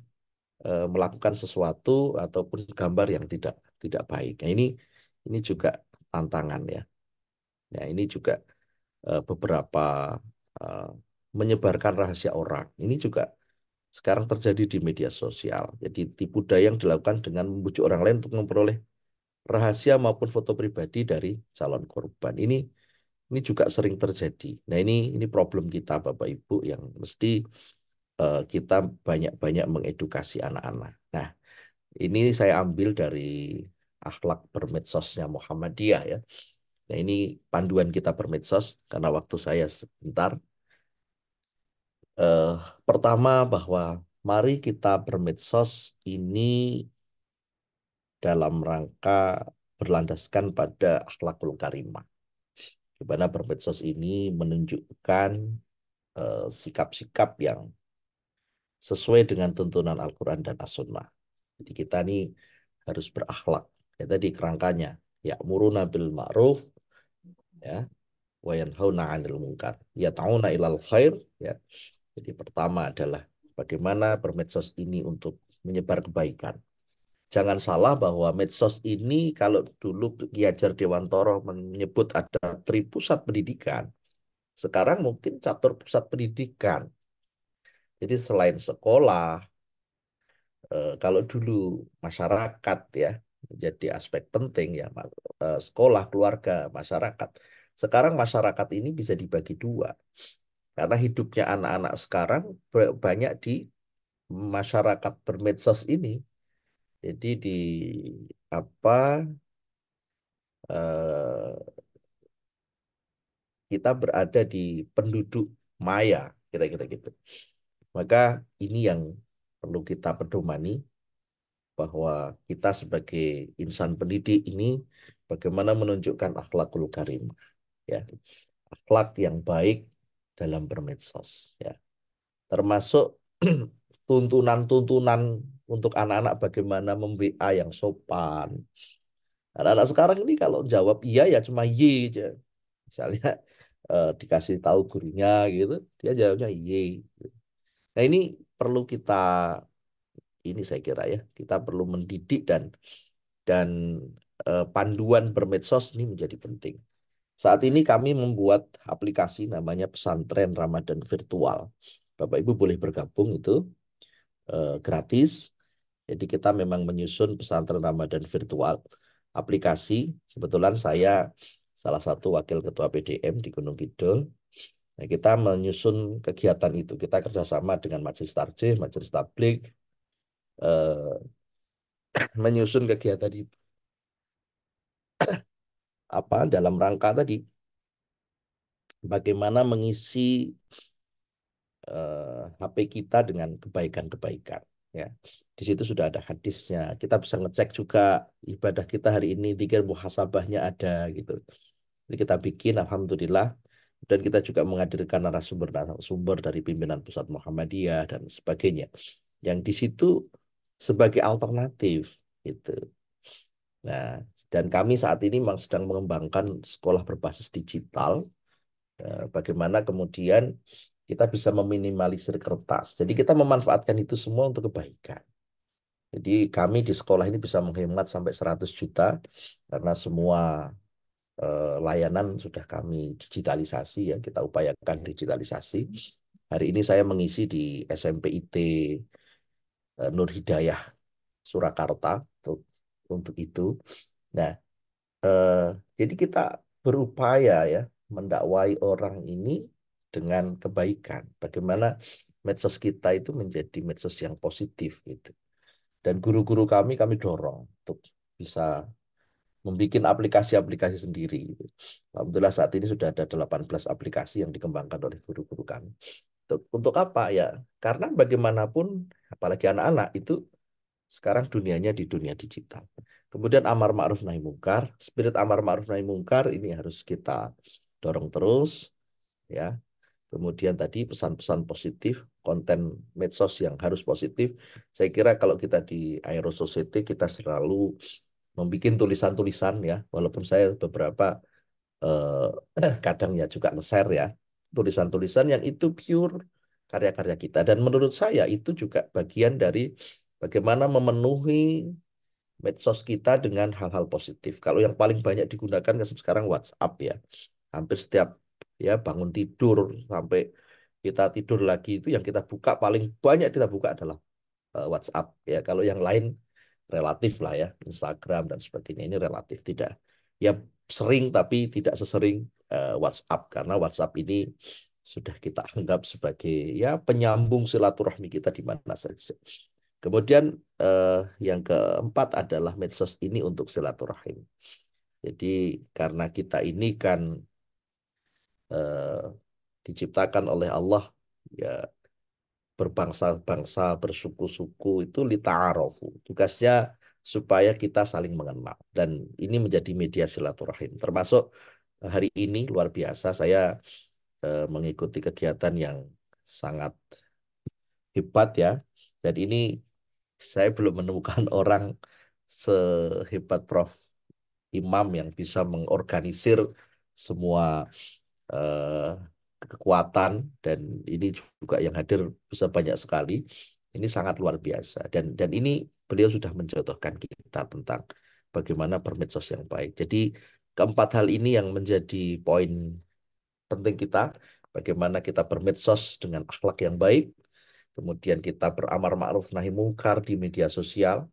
e, melakukan sesuatu ataupun gambar yang tidak tidak baik. Nah, ini ini juga tantangan ya. Nah, ini juga e, beberapa eh, menyebarkan rahasia orang. Ini juga sekarang terjadi di media sosial. Jadi tipu daya yang dilakukan dengan membujuk orang lain untuk memperoleh rahasia maupun foto pribadi dari calon korban. Ini ini juga sering terjadi. Nah, ini ini problem kita Bapak Ibu yang mesti uh, kita banyak-banyak mengedukasi anak-anak. Nah, ini saya ambil dari akhlak bermedsosnya Muhammadiyah ya. Nah, ini panduan kita bermedsos karena waktu saya sebentar. Uh, pertama bahwa mari kita bermedsos ini dalam rangka berlandaskan pada akhlakul karimah. Di mana bermedsos ini menunjukkan eh, sikap-sikap uh, yang sesuai dengan tuntunan Al-Quran dan As-Sunnah. Jadi kita ini harus berakhlak. Ya tadi kerangkanya. Ya muruna bil ma'ruf. Ya. Wa yanhauna anil munkar. Ya ta'una ilal khair. Ya jadi pertama adalah bagaimana bermedsos ini untuk menyebar kebaikan. Jangan salah bahwa medsos ini kalau dulu Ki Hajar Dewantoro menyebut ada tri pusat pendidikan, sekarang mungkin catur pusat pendidikan. Jadi selain sekolah, eh, kalau dulu masyarakat ya menjadi aspek penting ya eh, sekolah, keluarga, masyarakat. Sekarang masyarakat ini bisa dibagi dua. Karena hidupnya anak-anak sekarang banyak di masyarakat bermedsos ini. Jadi di apa eh, kita berada di penduduk maya kira-kira gitu. Maka ini yang perlu kita pedomani bahwa kita sebagai insan pendidik ini bagaimana menunjukkan akhlakul karim, ya. Akhlak yang baik dalam bermedsos ya. Termasuk [CLEARS THROAT] tuntunan-tuntunan untuk anak-anak bagaimana memwa yang sopan. Anak-anak sekarang ini kalau jawab iya ya cuma y aja. Misalnya [LAUGHS] eh, dikasih tahu gurunya gitu, dia jawabnya y Nah ini perlu kita ini saya kira ya kita perlu mendidik dan dan eh, panduan bermedsos ini menjadi penting. Saat ini kami membuat aplikasi namanya Pesantren Ramadan Virtual. Bapak Ibu boleh bergabung itu e, gratis. Jadi kita memang menyusun Pesantren Ramadan Virtual aplikasi. Kebetulan saya salah satu wakil ketua PDM di Gunung Kidul. Nah, kita menyusun kegiatan itu. Kita kerjasama dengan Majelis Tarjih, Majelis Tablik, e, eh, [COUGHS] menyusun kegiatan itu apa dalam rangka tadi bagaimana mengisi uh, eh, HP kita dengan kebaikan-kebaikan ya di situ sudah ada hadisnya kita bisa ngecek juga ibadah kita hari ini tiga sabahnya ada gitu jadi kita bikin alhamdulillah dan kita juga menghadirkan narasumber-narasumber dari pimpinan pusat Muhammadiyah dan sebagainya yang di situ sebagai alternatif itu nah dan kami saat ini memang sedang mengembangkan sekolah berbasis digital. Eh, bagaimana kemudian kita bisa meminimalisir kertas. Jadi kita memanfaatkan itu semua untuk kebaikan. Jadi kami di sekolah ini bisa menghemat sampai 100 juta karena semua eh, layanan sudah kami digitalisasi ya, kita upayakan digitalisasi. Hari ini saya mengisi di SMP IT eh, Nur Hidayah Surakarta untuk, untuk itu Nah, eh, jadi kita berupaya ya mendakwai orang ini dengan kebaikan. Bagaimana medsos kita itu menjadi medsos yang positif gitu. Dan guru-guru kami kami dorong untuk bisa membuat aplikasi-aplikasi sendiri. Gitu. Alhamdulillah saat ini sudah ada 18 aplikasi yang dikembangkan oleh guru-guru kami. Untuk, untuk apa ya? Karena bagaimanapun, apalagi anak-anak itu sekarang dunianya di dunia digital. Kemudian amar ma'ruf nahi mungkar, spirit amar ma'ruf nahi mungkar ini harus kita dorong terus ya. Kemudian tadi pesan-pesan positif, konten medsos yang harus positif. Saya kira kalau kita di Aero Society kita selalu membuat tulisan-tulisan ya, walaupun saya beberapa eh, [CLEARS THROAT] kadang ya juga nge-share ya tulisan-tulisan yang itu pure karya-karya kita dan menurut saya itu juga bagian dari Bagaimana memenuhi medsos kita dengan hal-hal positif. Kalau yang paling banyak digunakan kan sekarang WhatsApp ya. Hampir setiap ya bangun tidur sampai kita tidur lagi itu yang kita buka paling banyak kita buka adalah uh, WhatsApp ya. Kalau yang lain relatif lah ya, Instagram dan sebagainya ini relatif tidak ya sering tapi tidak sesering uh, WhatsApp karena WhatsApp ini sudah kita anggap sebagai ya penyambung silaturahmi kita di mana saja. Kemudian eh, yang keempat adalah medsos ini untuk silaturahim. Jadi karena kita ini kan eh, diciptakan oleh Allah ya berbangsa-bangsa, bersuku-suku itu lita'arofu. Tugasnya supaya kita saling mengenal. Dan ini menjadi media silaturahim. Termasuk hari ini luar biasa saya eh, mengikuti kegiatan yang sangat hebat ya. Dan ini saya belum menemukan [LAUGHS] orang sehebat Prof. Imam yang bisa mengorganisir semua uh, kekuatan dan ini juga yang hadir bisa banyak sekali. Ini sangat luar biasa dan dan ini beliau sudah mencontohkan kita tentang bagaimana permitsos yang baik. Jadi keempat hal ini yang menjadi poin penting kita, bagaimana kita bermedsos dengan akhlak yang baik, kemudian kita beramar ma'ruf nahi mungkar di media sosial,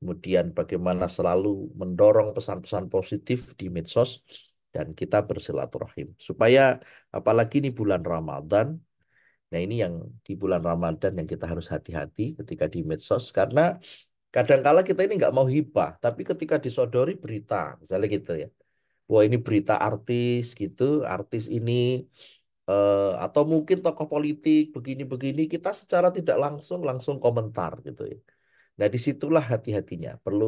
kemudian bagaimana selalu mendorong pesan-pesan positif di medsos, dan kita bersilaturahim. Supaya apalagi ini bulan Ramadan, nah ini yang di bulan Ramadan yang kita harus hati-hati ketika di medsos, karena kadangkala kita ini nggak mau hibah, tapi ketika disodori berita, misalnya gitu ya, wah ini berita artis gitu, artis ini Eh, atau mungkin tokoh politik begini-begini kita secara tidak langsung langsung komentar gitu ya. Nah disitulah hati-hatinya perlu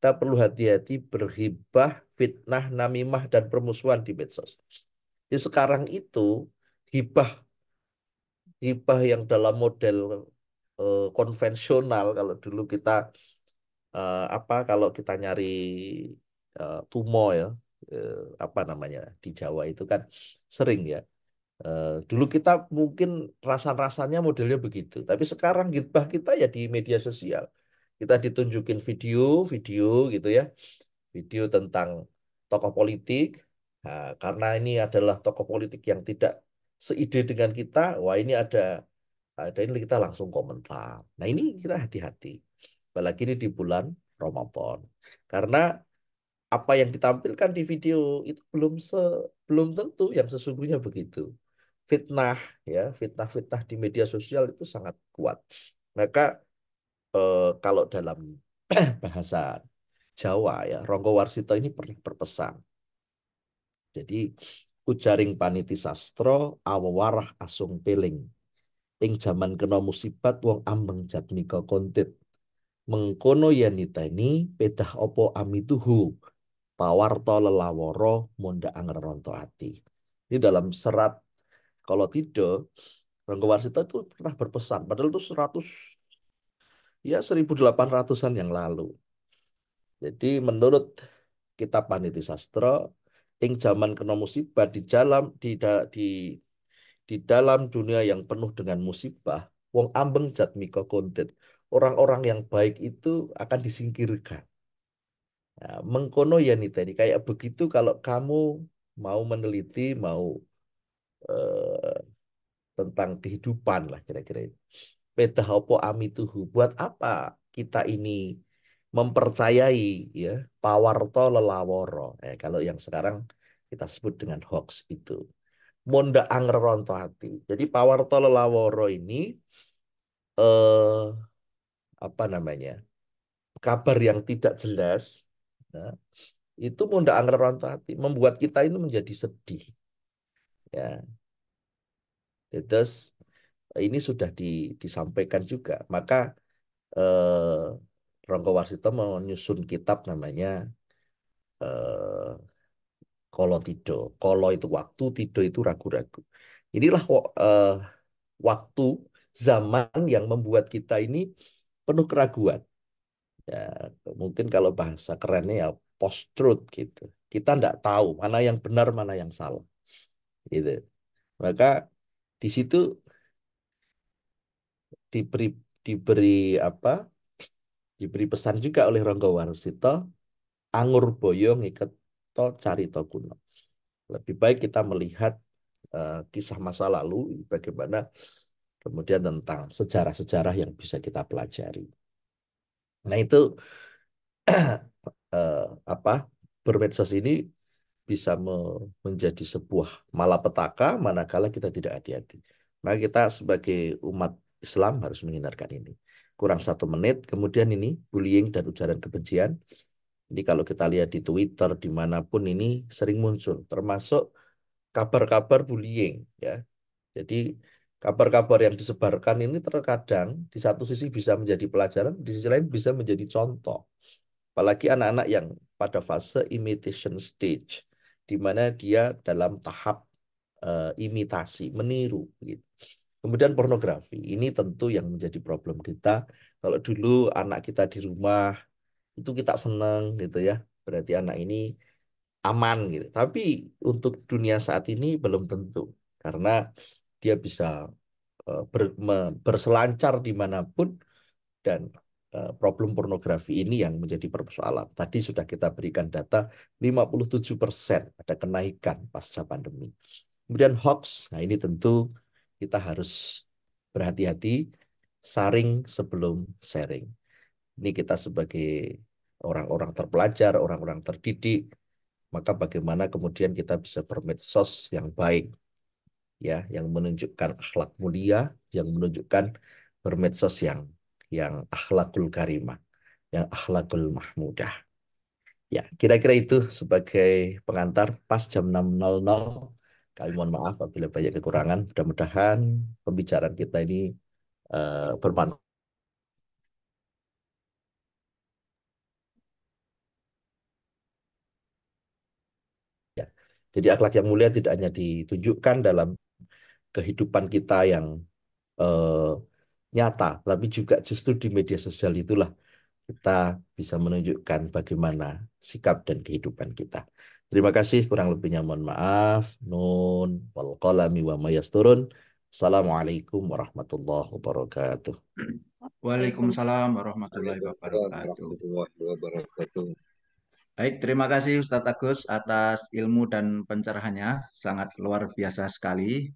kita perlu hati-hati berhibah, fitnah, namimah dan permusuhan di medsos. Di sekarang itu hibah hibah yang dalam model uh, konvensional kalau dulu kita uh, apa kalau kita nyari uh, tumo ya uh, apa namanya di Jawa itu kan sering ya Eh, dulu kita mungkin rasa-rasanya modelnya begitu, tapi sekarang gitbah kita ya di media sosial. Kita ditunjukin video, video gitu ya, video tentang tokoh politik. Nah, karena ini adalah tokoh politik yang tidak seide dengan kita, wah ini ada ada ini kita langsung komentar. Nah ini kita hati-hati, apalagi ini di bulan Ramadan, karena apa yang ditampilkan di video itu belum se belum tentu yang sesungguhnya begitu fitnah ya fitnah-fitnah di media sosial itu sangat kuat maka eh, kalau dalam [CLEARS THROAT] bahasa Jawa ya Ronggo Warsito ini pernah berpesan jadi ujaring paniti sastro awarah asung peling ing zaman kena musibat wong ambeng jatmika kontit mengkono ini pedah opo amituhu pawarto lelaworo monda angreronto ati. Ini dalam serat kalau tidak, Renggawarsita itu pernah berpesan, padahal itu 100 ya 1800-an yang lalu. Jadi menurut kitab Paniti Sastra, ing zaman kena musibah di dalam di di di dalam dunia yang penuh dengan musibah, wong ambeng jat miko Orang-orang yang baik itu akan disingkirkan. Nah, mengkono ya nih kayak begitu kalau kamu mau meneliti, mau Eh, tentang kehidupan lah kira-kira itu. Peda opo amituhu buat apa kita ini mempercayai ya pawarto lelaworo eh, kalau yang sekarang kita sebut dengan hoax itu monda anger hati jadi pawarto lelaworo ini eh, apa namanya kabar yang tidak jelas ya, itu munda anger hati membuat kita ini menjadi sedih ya Tetes eh, ini sudah di, disampaikan juga. Maka eh, Rongko Warsito menyusun kitab namanya eh, Kolo Tido. Kolo itu waktu, Tido itu ragu-ragu. Inilah eh, waktu zaman yang membuat kita ini penuh keraguan. Ya, mungkin kalau bahasa kerennya ya post truth gitu. Kita tidak tahu mana yang benar, mana yang salah. Itu. Maka di situ diberi diberi apa? Diberi pesan juga oleh Rangga Warsito, Angur Boyo ikut tol to kuno. Lebih baik kita melihat uh, kisah masa lalu bagaimana kemudian tentang sejarah-sejarah yang bisa kita pelajari. Nah itu uh, [CLEARS THROAT] apa bermedsos ini bisa me menjadi sebuah malapetaka manakala kita tidak hati-hati. Maka kita sebagai umat Islam harus menghindarkan ini. Kurang satu menit, kemudian ini bullying dan ujaran kebencian. Ini kalau kita lihat di Twitter, dimanapun ini sering muncul, termasuk kabar-kabar bullying. ya. Jadi kabar-kabar yang disebarkan ini terkadang di satu sisi bisa menjadi pelajaran, di sisi lain bisa menjadi contoh. Apalagi anak-anak yang pada fase imitation stage di mana dia dalam tahap uh, imitasi, meniru. Gitu. Kemudian pornografi, ini tentu yang menjadi problem kita. Kalau dulu anak kita di rumah itu kita senang gitu ya, berarti anak ini aman gitu. Tapi untuk dunia saat ini belum tentu karena dia bisa uh, ber, me, berselancar dimanapun dan Eh, problem pornografi ini yang menjadi persoalan. Tadi sudah kita berikan data 57% ada kenaikan pasca pandemi. Kemudian hoax, nah ini tentu kita harus berhati-hati saring sebelum sharing. Ini kita sebagai orang-orang terpelajar, orang-orang terdidik, maka bagaimana kemudian kita bisa bermedsos yang baik ya, yang menunjukkan akhlak mulia, yang menunjukkan bermedsos yang yang akhlakul karimah, yang akhlakul mahmudah. Ya, kira-kira itu sebagai pengantar pas jam 6.00. Kami mohon maaf apabila banyak kekurangan. Mudah-mudahan pembicaraan kita ini uh, bermanfaat. Ya. Jadi akhlak yang mulia tidak hanya ditunjukkan dalam kehidupan kita yang eh, nyata, tapi juga justru di media sosial itulah kita bisa menunjukkan bagaimana sikap dan kehidupan kita. Terima kasih, kurang lebihnya mohon maaf. Nun wal qalami wa mayasturun. Assalamualaikum warahmatullahi wabarakatuh. Waalaikumsalam warahmatullahi wabarakatuh. Baik, terima kasih Ustaz Agus atas ilmu dan pencerahannya. Sangat luar biasa sekali.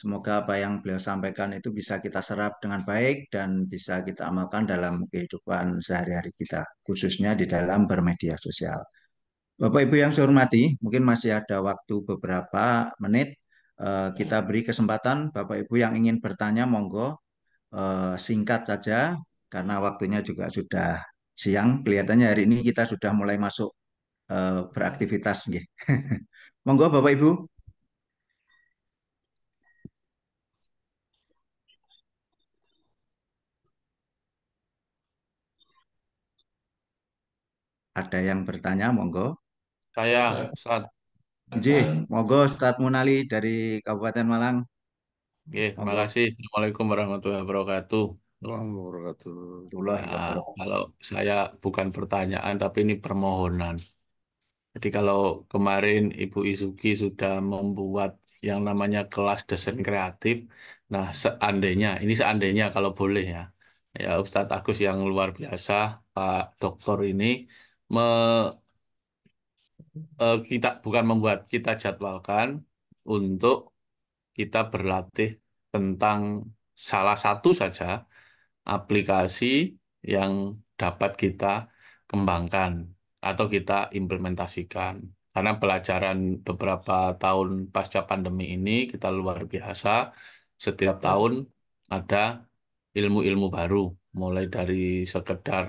Semoga apa yang beliau sampaikan itu bisa kita serap dengan baik dan bisa kita amalkan dalam kehidupan sehari-hari kita, khususnya di dalam bermedia sosial. Bapak Ibu yang saya hormati, mungkin masih ada waktu beberapa menit. Eh, kita beri kesempatan Bapak Ibu yang ingin bertanya, monggo eh, singkat saja, karena waktunya juga sudah siang. Kelihatannya hari ini kita sudah mulai masuk eh, beraktivitas. [LAUGHS] Monggo Bapak Ibu. Ada yang bertanya, monggo. Saya, Ustaz. J, monggo Ustaz Munali dari Kabupaten Malang. Oke, terima kasih. Assalamualaikum warahmatullahi wabarakatuh. Assalamualaikum warahmatullahi wabarakatuh. Ya, kalau saya bukan pertanyaan, tapi ini permohonan. Jadi kalau kemarin Ibu Izuki sudah membuat yang namanya kelas desain kreatif, nah seandainya, ini seandainya kalau boleh ya, ya Ustadz Agus yang luar biasa, Pak Dokter ini me, uh, kita bukan membuat kita jadwalkan untuk kita berlatih tentang salah satu saja aplikasi yang dapat kita kembangkan atau kita implementasikan karena pelajaran beberapa tahun pasca pandemi ini kita luar biasa setiap tahun ada ilmu-ilmu baru mulai dari sekedar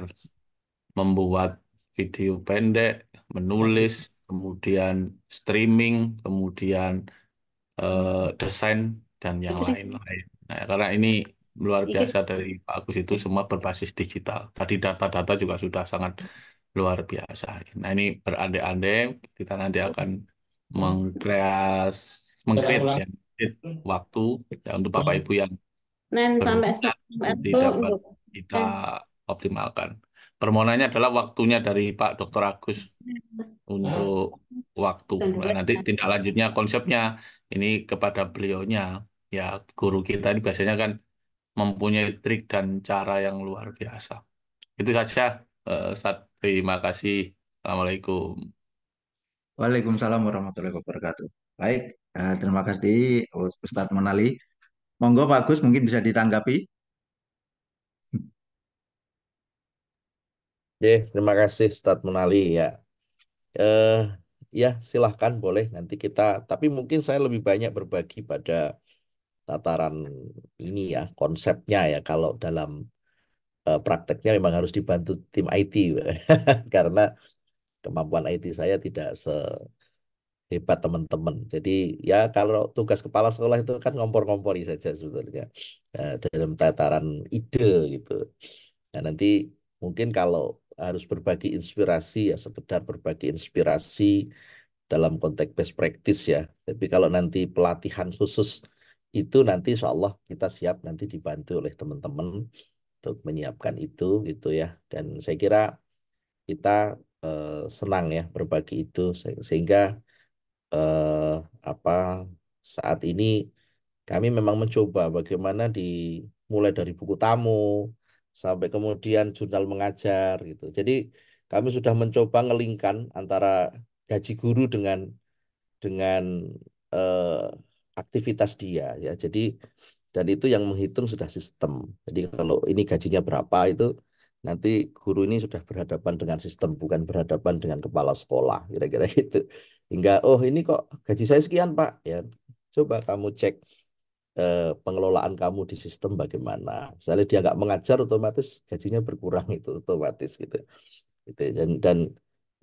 membuat video pendek, menulis, kemudian streaming, kemudian eh, desain dan yang lain-lain. Nah, karena ini luar biasa dari Pak Agus itu semua berbasis digital. Tadi data-data juga sudah sangat luar biasa. Nah, ini berandai-andai kita nanti akan mengkreas mengkreat ya mengcreate waktu ya untuk Bapak Ibu yang Nen nah, sampai berminat sampai itu kita optimalkan permohonannya adalah waktunya dari Pak Dr. Agus untuk waktu. Nah, nanti tindak lanjutnya konsepnya ini kepada beliaunya. Ya, guru kita ini biasanya kan mempunyai trik dan cara yang luar biasa. Itu saja, eh, Ustaz. Terima kasih. Assalamualaikum. Waalaikumsalam warahmatullahi wabarakatuh. Baik, eh, terima kasih Ustadz Menali. Monggo Pak Agus mungkin bisa ditanggapi. Oke, terima kasih Stad Munali ya. Eh, ya silahkan boleh nanti kita, tapi mungkin saya lebih banyak berbagi pada tataran ini ya konsepnya ya kalau dalam uh, prakteknya memang harus dibantu tim IT [LAUGHS] karena kemampuan IT saya tidak sehebat teman-teman. Jadi ya kalau tugas kepala sekolah itu kan ngompor-ngompori saja sebetulnya uh, dalam tataran ide gitu. Nah nanti mungkin kalau harus berbagi inspirasi ya sekedar berbagi inspirasi dalam konteks best practice ya. Tapi kalau nanti pelatihan khusus itu nanti insya Allah kita siap nanti dibantu oleh teman-teman untuk menyiapkan itu gitu ya. Dan saya kira kita eh, senang ya berbagi itu sehingga eh, apa saat ini kami memang mencoba bagaimana di mulai dari buku tamu, sampai kemudian jurnal mengajar gitu. Jadi kami sudah mencoba ngelingkan antara gaji guru dengan dengan eh, aktivitas dia ya. Jadi dan itu yang menghitung sudah sistem. Jadi kalau ini gajinya berapa itu nanti guru ini sudah berhadapan dengan sistem bukan berhadapan dengan kepala sekolah kira-kira gitu. Hingga oh ini kok gaji saya sekian Pak ya. Coba kamu cek Eh, pengelolaan kamu di sistem bagaimana. Misalnya dia nggak mengajar, otomatis gajinya berkurang itu otomatis gitu. gitu. Ya. Dan dan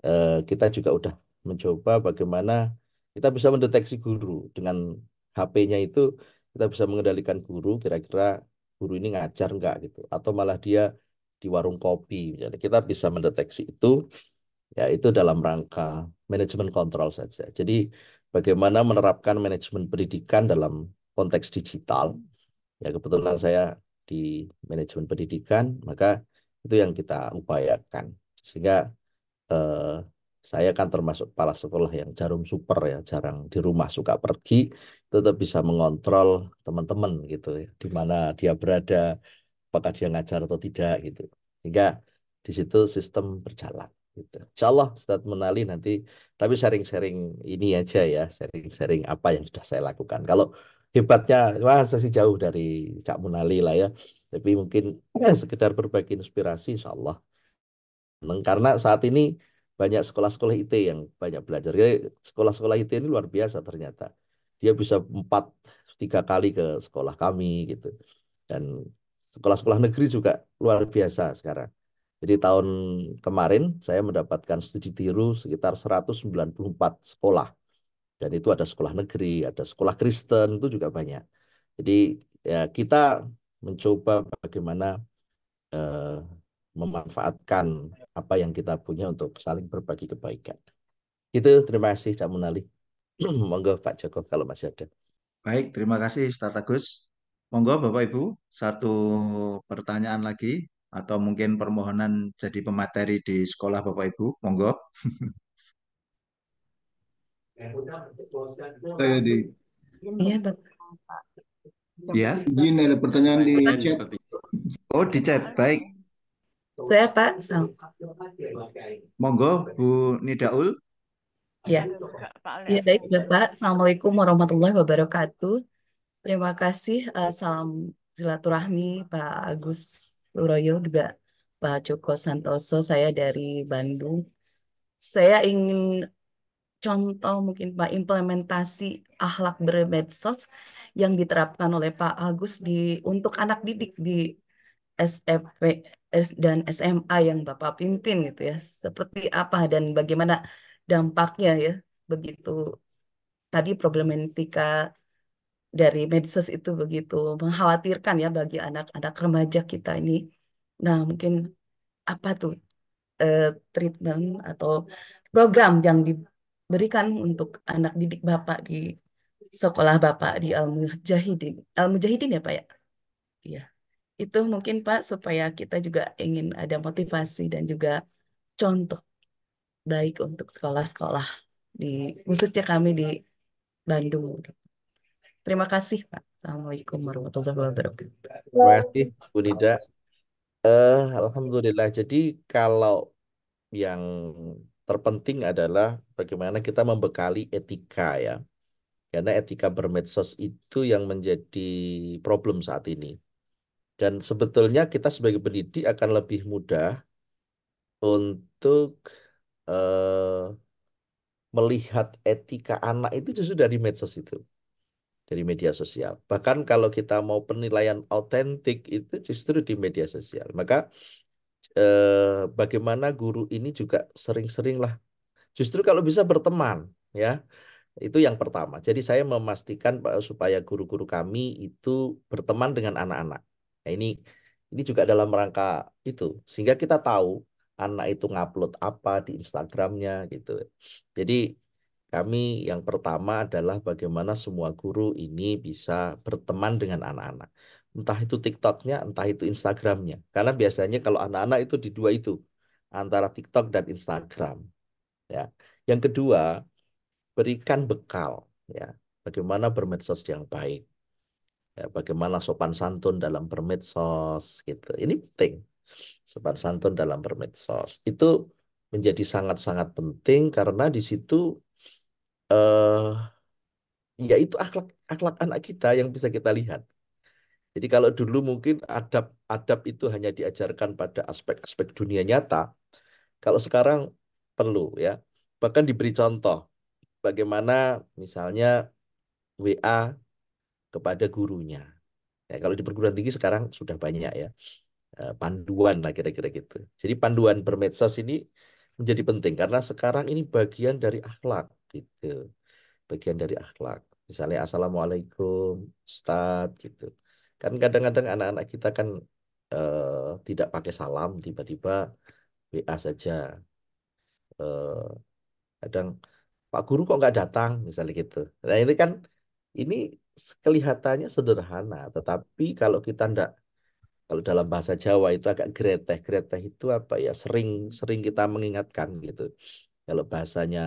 eh, kita juga udah mencoba bagaimana kita bisa mendeteksi guru dengan HP-nya itu kita bisa mengendalikan guru kira-kira guru ini ngajar nggak gitu atau malah dia di warung kopi Jadi kita bisa mendeteksi itu ya itu dalam rangka manajemen kontrol saja jadi bagaimana menerapkan manajemen pendidikan dalam konteks digital, ya kebetulan saya di manajemen pendidikan, maka itu yang kita upayakan. Sehingga eh, saya kan termasuk kepala sekolah yang jarum super ya, jarang di rumah suka pergi, tetap bisa mengontrol teman-teman gitu ya, di mana dia berada, apakah dia ngajar atau tidak gitu. Sehingga di situ sistem berjalan gitu. Insya Allah Ustadz Menali nanti tapi sharing-sharing ini aja ya sharing-sharing apa yang sudah saya lakukan kalau hebatnya wah saya sih jauh dari Cak Munali lah ya tapi mungkin ya, sekedar berbagi inspirasi insya Allah karena saat ini banyak sekolah-sekolah IT yang banyak belajar jadi sekolah-sekolah IT ini luar biasa ternyata dia bisa empat tiga kali ke sekolah kami gitu dan sekolah-sekolah negeri juga luar biasa sekarang jadi tahun kemarin saya mendapatkan studi tiru sekitar 194 sekolah dan itu ada sekolah negeri, ada sekolah Kristen, itu juga banyak. Jadi ya, kita mencoba bagaimana eh, memanfaatkan apa yang kita punya untuk saling berbagi kebaikan. Itu terima kasih Cak Munali. [CLEARS THROAT] Monggo Pak Joko kalau masih ada. Baik, terima kasih Ustaz Agus. Monggo Bapak Ibu, satu pertanyaan lagi atau mungkin permohonan jadi pemateri di sekolah Bapak Ibu, monggo. [LAUGHS] Saya di. Iya, iya betul. Ya, Jin ada pertanyaan di chat. Oh, di chat. Baik. Saya Pak. Monggo Bu Nidaul. Ya. ya, baik Bapak. Assalamualaikum warahmatullahi wabarakatuh. Terima kasih. Uh, salam silaturahmi Pak Agus Uroyo juga Pak Joko Santoso. Saya dari Bandung. Saya ingin contoh mungkin Pak implementasi ahlak bermedsos yang diterapkan oleh Pak Agus di untuk anak didik di SMP dan SMA yang Bapak pimpin gitu ya. Seperti apa dan bagaimana dampaknya ya begitu tadi problematika dari medsos itu begitu mengkhawatirkan ya bagi anak-anak remaja kita ini. Nah, mungkin apa tuh uh, treatment atau program yang di berikan untuk anak didik Bapak di sekolah Bapak di Al-Mujahidin. Al-Mujahidin ya Pak ya? Iya. Itu mungkin Pak supaya kita juga ingin ada motivasi dan juga contoh baik untuk sekolah-sekolah di khususnya kami di Bandung. Terima kasih Pak. Assalamualaikum warahmatullahi wabarakatuh. Terima kasih Bu Nida. Uh, Alhamdulillah. Jadi kalau yang terpenting adalah bagaimana kita membekali etika ya. Karena etika bermedsos itu yang menjadi problem saat ini. Dan sebetulnya kita sebagai pendidik akan lebih mudah untuk eh, melihat etika anak itu justru dari medsos itu. Dari media sosial. Bahkan kalau kita mau penilaian autentik itu justru di media sosial. Maka eh, bagaimana guru ini juga sering-sering justru kalau bisa berteman ya itu yang pertama. Jadi saya memastikan supaya guru-guru kami itu berteman dengan anak-anak. Nah, ini ini juga dalam rangka itu sehingga kita tahu anak itu ngupload apa di Instagramnya gitu. Jadi kami yang pertama adalah bagaimana semua guru ini bisa berteman dengan anak-anak entah itu TikToknya, entah itu Instagramnya. Karena biasanya kalau anak-anak itu di dua itu, antara TikTok dan Instagram. Ya. Yang kedua, berikan bekal, ya, bagaimana bermedsos yang baik, ya, bagaimana sopan santun dalam bermedsos, gitu. Ini penting, sopan santun dalam bermedsos itu menjadi sangat-sangat penting karena di situ eh, ya itu akhlak akhlak anak kita yang bisa kita lihat jadi kalau dulu mungkin adab adab itu hanya diajarkan pada aspek-aspek dunia nyata, kalau sekarang perlu ya. Bahkan diberi contoh bagaimana misalnya WA kepada gurunya. Ya, kalau di perguruan tinggi sekarang sudah banyak ya e, panduan lah kira-kira gitu. Jadi panduan bermedsos ini menjadi penting karena sekarang ini bagian dari akhlak gitu. Bagian dari akhlak. Misalnya assalamualaikum, start gitu kan kadang-kadang anak-anak kita kan uh, tidak pakai salam tiba-tiba WA saja uh, kadang Pak Guru kok nggak datang misalnya gitu nah ini kan ini kelihatannya sederhana tetapi kalau kita ndak kalau dalam bahasa Jawa itu agak greteh greteh itu apa ya sering sering kita mengingatkan gitu kalau bahasanya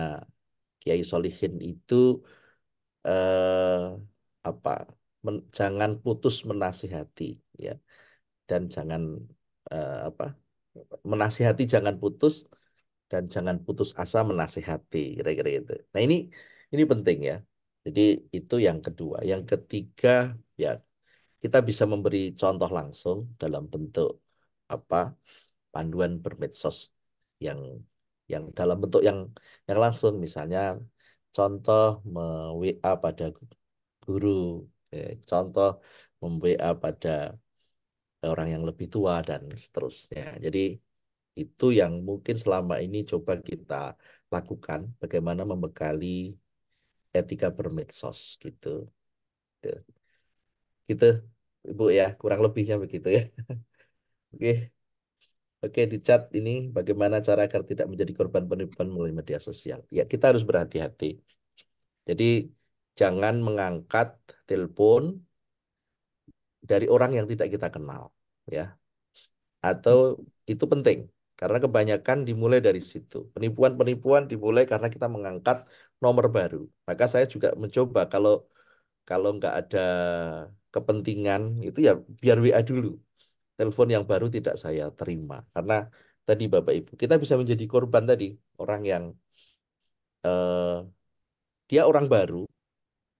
Kiai Solihin itu eh, apa men, jangan putus menasihati ya dan jangan eh, apa menasihati jangan putus dan jangan putus asa menasihati kira-kira itu. Nah ini ini penting ya. Jadi itu yang kedua. Yang ketiga ya kita bisa memberi contoh langsung dalam bentuk apa panduan bermedsos yang yang dalam bentuk yang yang langsung misalnya contoh me WA pada guru contoh memwa eh, pada orang yang lebih tua dan seterusnya. Jadi itu yang mungkin selama ini coba kita lakukan bagaimana membekali etika bermedsos gitu. Gitu. gitu Ibu ya, kurang lebihnya begitu ya. [LAUGHS] Oke. Oke, di chat ini bagaimana cara agar tidak menjadi korban penipuan melalui media sosial. Ya, kita harus berhati-hati. Jadi jangan mengangkat telepon dari orang yang tidak kita kenal, ya. Atau itu penting karena kebanyakan dimulai dari situ. Penipuan-penipuan dimulai karena kita mengangkat nomor baru. Maka saya juga mencoba kalau kalau nggak ada kepentingan itu ya biar WA dulu. Telepon yang baru tidak saya terima karena tadi Bapak Ibu kita bisa menjadi korban tadi orang yang eh, dia orang baru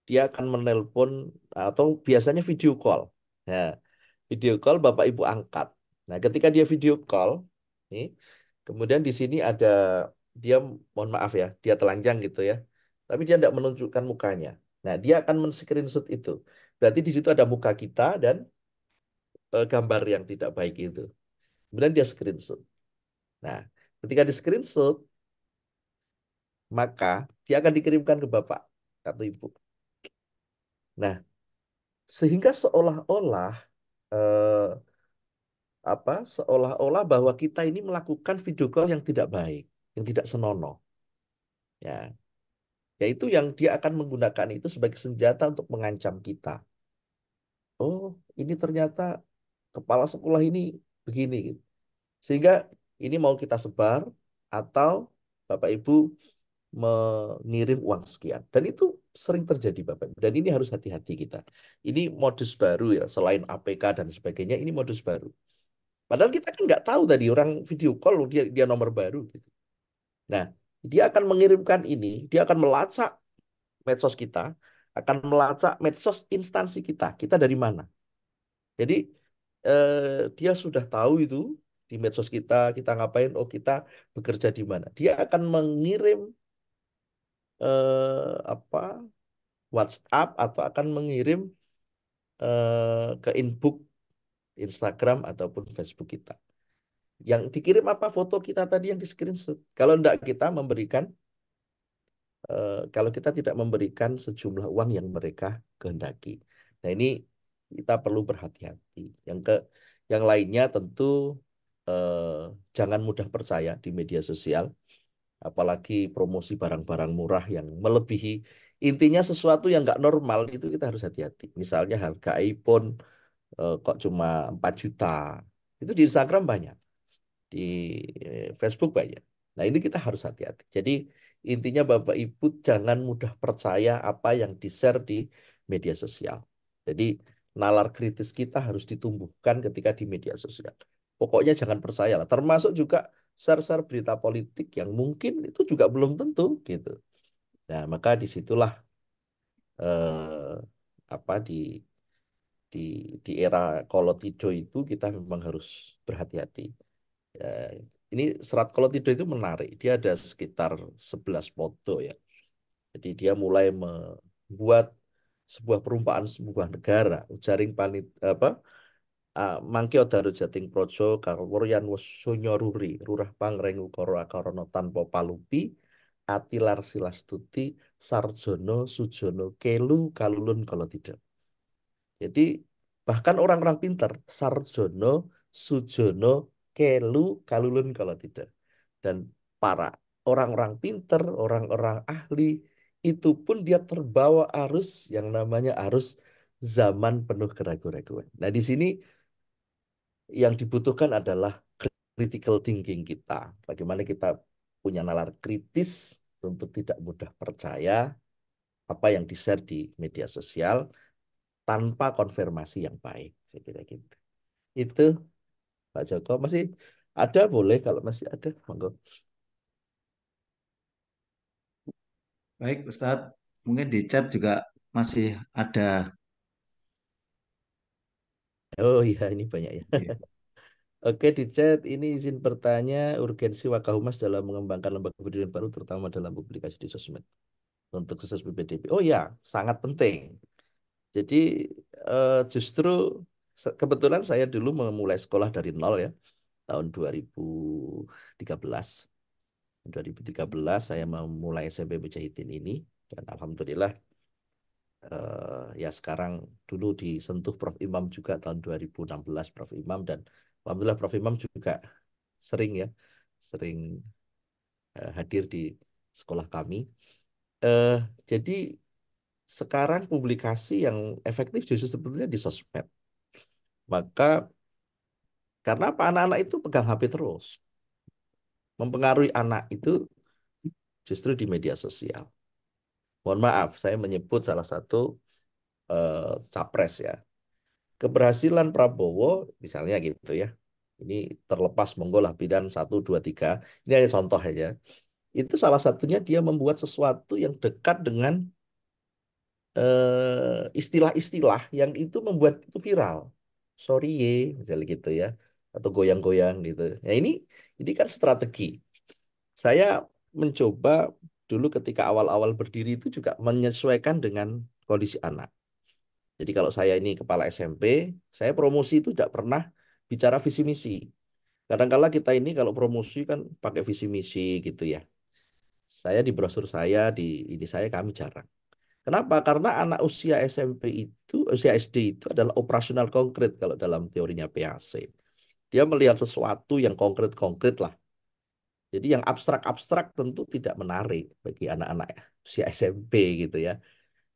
dia akan menelpon atau biasanya video call. Nah, video call Bapak Ibu angkat. Nah, ketika dia video call, nih, kemudian di sini ada dia mohon maaf ya, dia telanjang gitu ya. Tapi dia tidak menunjukkan mukanya. Nah, dia akan men-screenshot itu. Berarti di situ ada muka kita dan e, gambar yang tidak baik itu. Kemudian dia screenshot. Nah, ketika di screenshot, maka dia akan dikirimkan ke Bapak atau Ibu. Nah, sehingga seolah-olah eh, apa? Seolah-olah bahwa kita ini melakukan video call yang tidak baik, yang tidak senonoh. Ya. Yaitu yang dia akan menggunakan itu sebagai senjata untuk mengancam kita. Oh, ini ternyata kepala sekolah ini begini. Gitu. Sehingga ini mau kita sebar atau Bapak Ibu mengirim uang sekian. Dan itu sering terjadi Bapak. Dan ini harus hati-hati kita. Ini modus baru ya, selain APK dan sebagainya, ini modus baru. Padahal kita kan nggak tahu tadi orang video call dia dia nomor baru gitu. Nah, dia akan mengirimkan ini, dia akan melacak medsos kita, akan melacak medsos instansi kita. Kita dari mana? Jadi eh, dia sudah tahu itu di medsos kita, kita ngapain, oh kita bekerja di mana. Dia akan mengirim eh, apa WhatsApp atau akan mengirim eh, ke inbox Instagram ataupun Facebook kita. Yang dikirim apa foto kita tadi yang di screenshot. Kalau tidak kita memberikan eh, kalau kita tidak memberikan sejumlah uang yang mereka kehendaki. Nah ini kita perlu berhati-hati. Yang ke yang lainnya tentu eh, jangan mudah percaya di media sosial apalagi promosi barang-barang murah yang melebihi intinya sesuatu yang nggak normal itu kita harus hati-hati misalnya harga iPhone eh, kok cuma 4 juta itu di Instagram banyak di eh, Facebook banyak nah ini kita harus hati-hati jadi intinya Bapak Ibu jangan mudah percaya apa yang di-share di media sosial jadi nalar kritis kita harus ditumbuhkan ketika di media sosial pokoknya jangan percaya lah termasuk juga sar-sar berita politik yang mungkin itu juga belum tentu gitu. Nah, maka disitulah eh, apa di di di era kolotido itu kita memang harus berhati-hati. Eh, ini serat kolotido itu menarik. Dia ada sekitar 11 foto ya. Jadi dia mulai membuat sebuah perumpamaan sebuah negara, jaring panit apa uh, mangke daru jating projo kawaryan wasunya ruri rurah pangreng ukara akarono tanpa palupi atilar silastuti sarjono sujono kelu kalulun kalau tidak jadi bahkan orang-orang pinter, sarjono sujono kelu kalulun kalau tidak dan para orang-orang pinter, orang-orang ahli itu pun dia terbawa arus yang namanya arus zaman penuh keraguan-keraguan. Nah di sini yang dibutuhkan adalah critical thinking kita. Bagaimana kita punya nalar kritis untuk tidak mudah percaya apa yang di-share di media sosial tanpa konfirmasi yang baik. Saya kira gitu. Itu Pak Joko masih ada boleh kalau masih ada monggo. Baik Ustadz, mungkin di chat juga masih ada Oh iya, ini banyak ya. Iya. [LAUGHS] Oke, di chat ini izin bertanya urgensi Wakahumas dalam mengembangkan lembaga pendidikan baru terutama dalam publikasi di sosmed untuk sukses BPDB. Oh iya sangat penting. Jadi uh, justru kebetulan saya dulu memulai sekolah dari nol ya, tahun 2013. 2013 saya memulai SMP Mujahidin ini dan alhamdulillah uh, ya sekarang dulu disentuh Prof Imam juga tahun 2016 Prof Imam dan alhamdulillah Prof Imam juga sering ya sering uh, hadir di sekolah kami. uh, jadi sekarang publikasi yang efektif justru sebetulnya di sosmed. Maka karena apa anak-anak itu pegang HP terus. Mempengaruhi anak itu justru di media sosial mohon maaf saya menyebut salah satu uh, capres ya keberhasilan Prabowo misalnya gitu ya ini terlepas menggolah bidan satu dua tiga ini hanya contoh aja itu salah satunya dia membuat sesuatu yang dekat dengan eh, istilah-istilah uh, yang itu membuat itu viral sorry ye misalnya gitu ya atau goyang-goyang gitu. Ya ini ini kan strategi. Saya mencoba dulu ketika awal-awal berdiri itu juga menyesuaikan dengan kondisi anak. Jadi kalau saya ini kepala SMP, saya promosi itu tidak pernah bicara visi misi. Kadangkala kala kita ini kalau promosi kan pakai visi misi gitu ya. Saya di brosur saya di ini saya kami jarang. Kenapa? Karena anak usia SMP itu, usia SD itu adalah operasional konkret kalau dalam teorinya PAC. Dia melihat sesuatu yang konkret-konkret lah jadi yang abstrak-abstrak tentu tidak menarik bagi anak-anak si [LAUGHS] SMP gitu ya.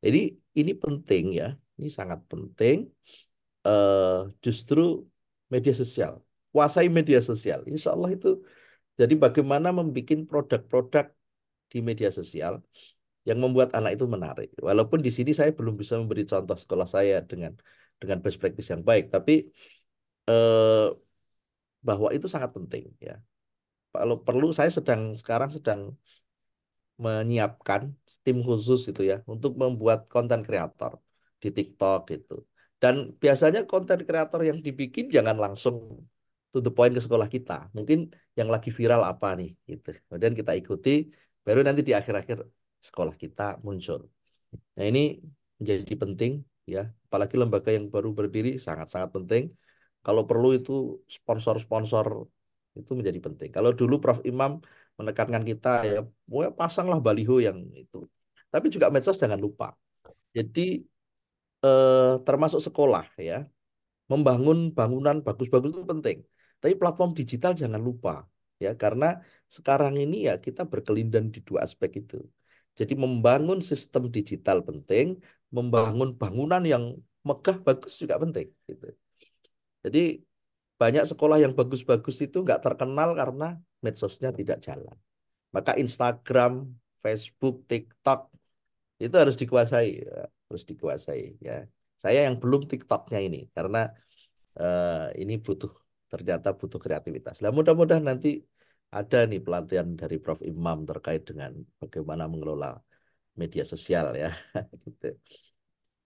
Jadi ini penting ya, ini sangat penting. Uh, justru media sosial, kuasai media sosial. Insya Allah itu. Jadi bagaimana membuat produk-produk di media sosial yang membuat anak itu menarik. Walaupun di sini saya belum bisa memberi contoh sekolah saya dengan dengan best practice yang baik, tapi eh, bahwa itu sangat penting ya kalau perlu saya sedang sekarang sedang menyiapkan tim khusus itu ya untuk membuat konten kreator di TikTok gitu. Dan biasanya konten kreator yang dibikin jangan langsung to the point ke sekolah kita. Mungkin yang lagi viral apa nih gitu. Kemudian kita ikuti baru nanti di akhir-akhir sekolah kita muncul. Nah, ini menjadi penting ya, apalagi lembaga yang baru berdiri sangat-sangat penting. Kalau perlu itu sponsor-sponsor itu menjadi penting. Kalau dulu Prof Imam menekankan kita ya, ya pasanglah baliho yang itu. Tapi juga medsos jangan lupa. Jadi eh, termasuk sekolah ya, membangun bangunan bagus-bagus itu penting. Tapi platform digital jangan lupa ya karena sekarang ini ya kita berkelindan di dua aspek itu. Jadi membangun sistem digital penting, membangun bangunan yang megah bagus juga penting gitu. Jadi banyak sekolah yang bagus-bagus itu nggak terkenal karena medsosnya tidak jalan. Maka Instagram, Facebook, TikTok itu harus dikuasai, ya, harus dikuasai ya. Saya yang belum TikToknya ini karena uh, ini butuh ternyata butuh kreativitas. Nah mudah-mudahan nanti ada nih pelatihan dari Prof Imam terkait dengan bagaimana mengelola media sosial ya [LAUGHS] gitu.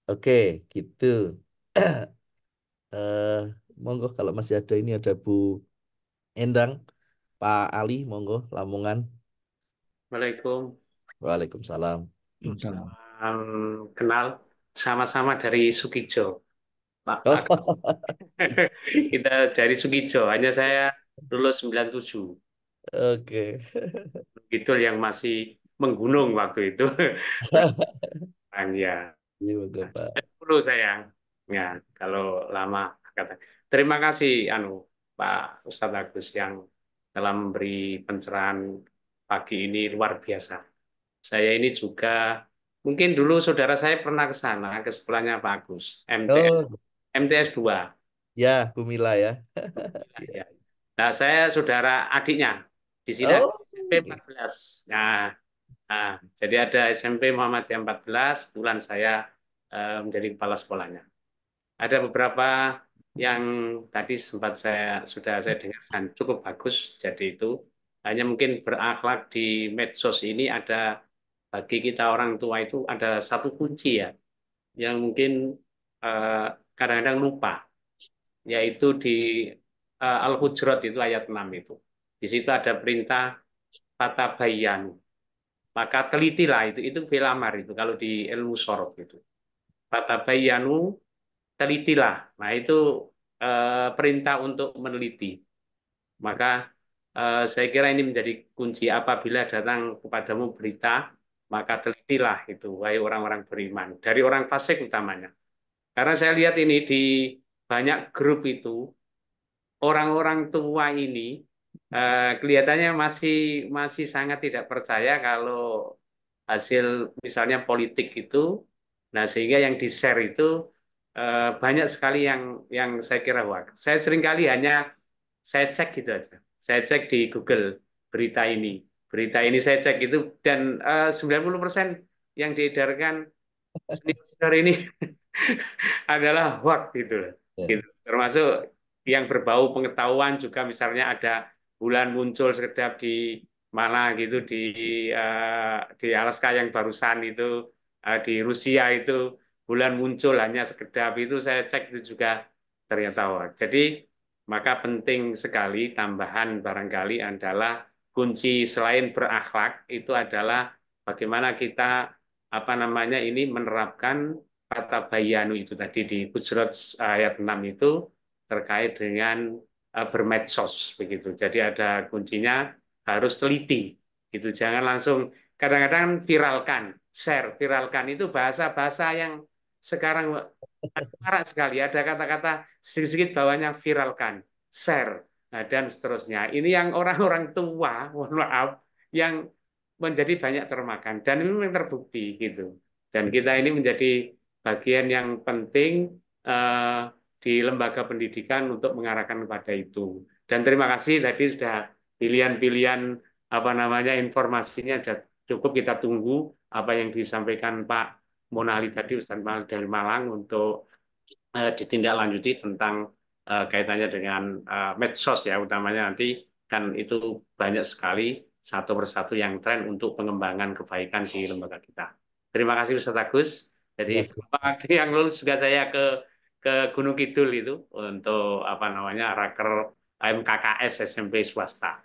Oke, gitu. uh, [CLEARS THROAT] monggo kalau masih ada ini ada Bu Endang, Pak Ali, monggo Lamongan. Waalaikum. Waalaikumsalam. Waalaikumsalam. Um, kenal sama-sama dari Sukijo. Pak. Oh. [LAUGHS] Kita dari Sukijo, hanya saya lulus 97. Oke. Okay. Itu yang masih menggunung waktu itu. ya. [LAUGHS] Iya, iya Pak. saya. Ya, kalau lama kata Terima kasih anu Pak Ustadz Agus yang telah memberi pencerahan pagi ini luar biasa. Saya ini juga mungkin dulu saudara saya pernah ke sana ke sekolahnya Pak Agus, MTS oh. MTS 2. Ya, Bumila ya. [LAUGHS] ya. ya. Nah, saya saudara adiknya di sini oh. SMP 14. Nah, nah, jadi ada SMP Muhammad Muhammadiyah 14, bulan saya eh, menjadi kepala sekolahnya. Ada beberapa yang tadi sempat saya sudah saya dengarkan cukup bagus jadi itu hanya mungkin berakhlak di medsos ini ada bagi kita orang tua itu ada satu kunci ya yang mungkin eh, kadang-kadang uh, lupa yaitu di uh, Al-Hujurat itu ayat 6 itu di situ ada perintah bayan. maka telitilah itu itu filamar itu kalau di ilmu sorok itu bayanu telitilah. Nah, itu eh, perintah untuk meneliti. Maka eh, saya kira ini menjadi kunci apabila datang kepadamu berita, maka telitilah itu, wahai orang-orang beriman. Dari orang fasik utamanya. Karena saya lihat ini di banyak grup itu, orang-orang tua ini eh, kelihatannya masih masih sangat tidak percaya kalau hasil misalnya politik itu, nah sehingga yang di-share itu Eh, banyak sekali yang yang saya kira hoax. Saya sering kali hanya saya cek gitu aja. Saya cek di Google berita ini, berita ini saya cek itu dan eh, uh, 90% yang diedarkan senior ini [LAUGHS] adalah hoax gitu loh. Ya. Gitu. Termasuk yang berbau pengetahuan juga misalnya ada bulan muncul sekedap di mana gitu di uh, di Alaska yang barusan itu uh, di Rusia itu bulan muncul hanya sekedar itu saya cek itu juga ternyata oh. Jadi maka penting sekali tambahan barangkali adalah kunci selain berakhlak itu adalah bagaimana kita apa namanya ini menerapkan kata bayanu itu tadi di Hujurat ayat 6 itu terkait dengan uh, bermedsos begitu. Jadi ada kuncinya harus teliti. Itu jangan langsung kadang-kadang kan viralkan, share, viralkan itu bahasa-bahasa yang sekarang marah sekali. Ada kata-kata sedikit-sedikit bawahnya viralkan, share, nah, dan seterusnya. Ini yang orang-orang tua, [LAUGHS] mohon maaf, yang menjadi banyak termakan. Dan ini memang terbukti gitu. Dan kita ini menjadi bagian yang penting uh, di lembaga pendidikan untuk mengarahkan kepada itu. Dan terima kasih tadi sudah pilihan-pilihan apa namanya informasinya sudah cukup kita tunggu apa yang disampaikan Pak Monali tadi Ustaz Monali dari Malang untuk uh, ditindaklanjuti tentang uh, kaitannya dengan uh, medsos ya utamanya nanti kan itu banyak sekali satu persatu yang tren untuk pengembangan kebaikan di lembaga kita. Terima kasih Ustaz Agus. Jadi yes. Iya. [LAUGHS] waktu yang lalu juga saya ke ke Gunung Kidul itu untuk apa namanya raker MKKS SMP swasta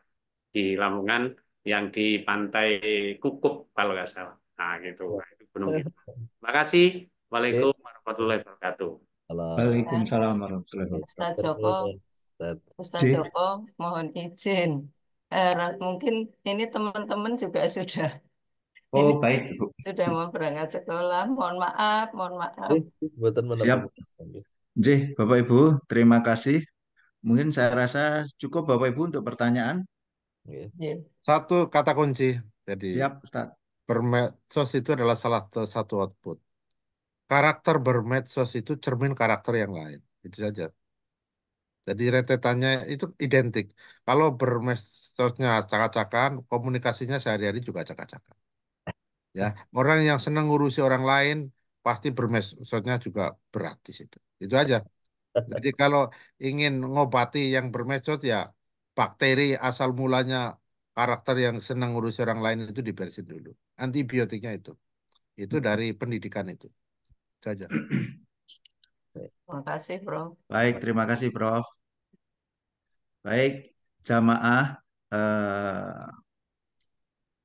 di Lamongan yang di Pantai Kukup kalau nggak salah. Nah gitu. Iya penuh kita. [LAUGHS] Terima kasih. Waalaikumsalam warahmatullahi wabarakatuh. Waalaikumsalam warahmatullahi wabarakatuh. Ustaz Joko, Ustaz Joko, mohon izin. Eh, mungkin ini teman-teman juga sudah Oh, ini baik, Sudah mau berangkat sekolah. Mohon maaf, mohon maaf. Siap. J, Bapak Ibu, terima kasih. Mungkin saya rasa cukup Bapak Ibu untuk pertanyaan. Iya. Iya. Satu kata kunci. Jadi. Siap, Ustaz bermedsos itu adalah salah satu output. Karakter bermedsos itu cermin karakter yang lain. Itu saja. Jadi rentetannya itu identik. Kalau bermedsosnya acak-acakan, komunikasinya sehari-hari juga acak-acakan. Ya, orang yang senang ngurusi orang lain pasti bermedsosnya juga berat di situ. Itu aja. Jadi kalau ingin ngobati yang bermedsos ya bakteri asal mulanya karakter yang senang urus orang lain itu dibersih dulu. Antibiotiknya itu. Itu hmm. dari pendidikan itu. Itu aja. Terima kasih, Bro. Baik, terima kasih, Prof. Baik, jamaah eh,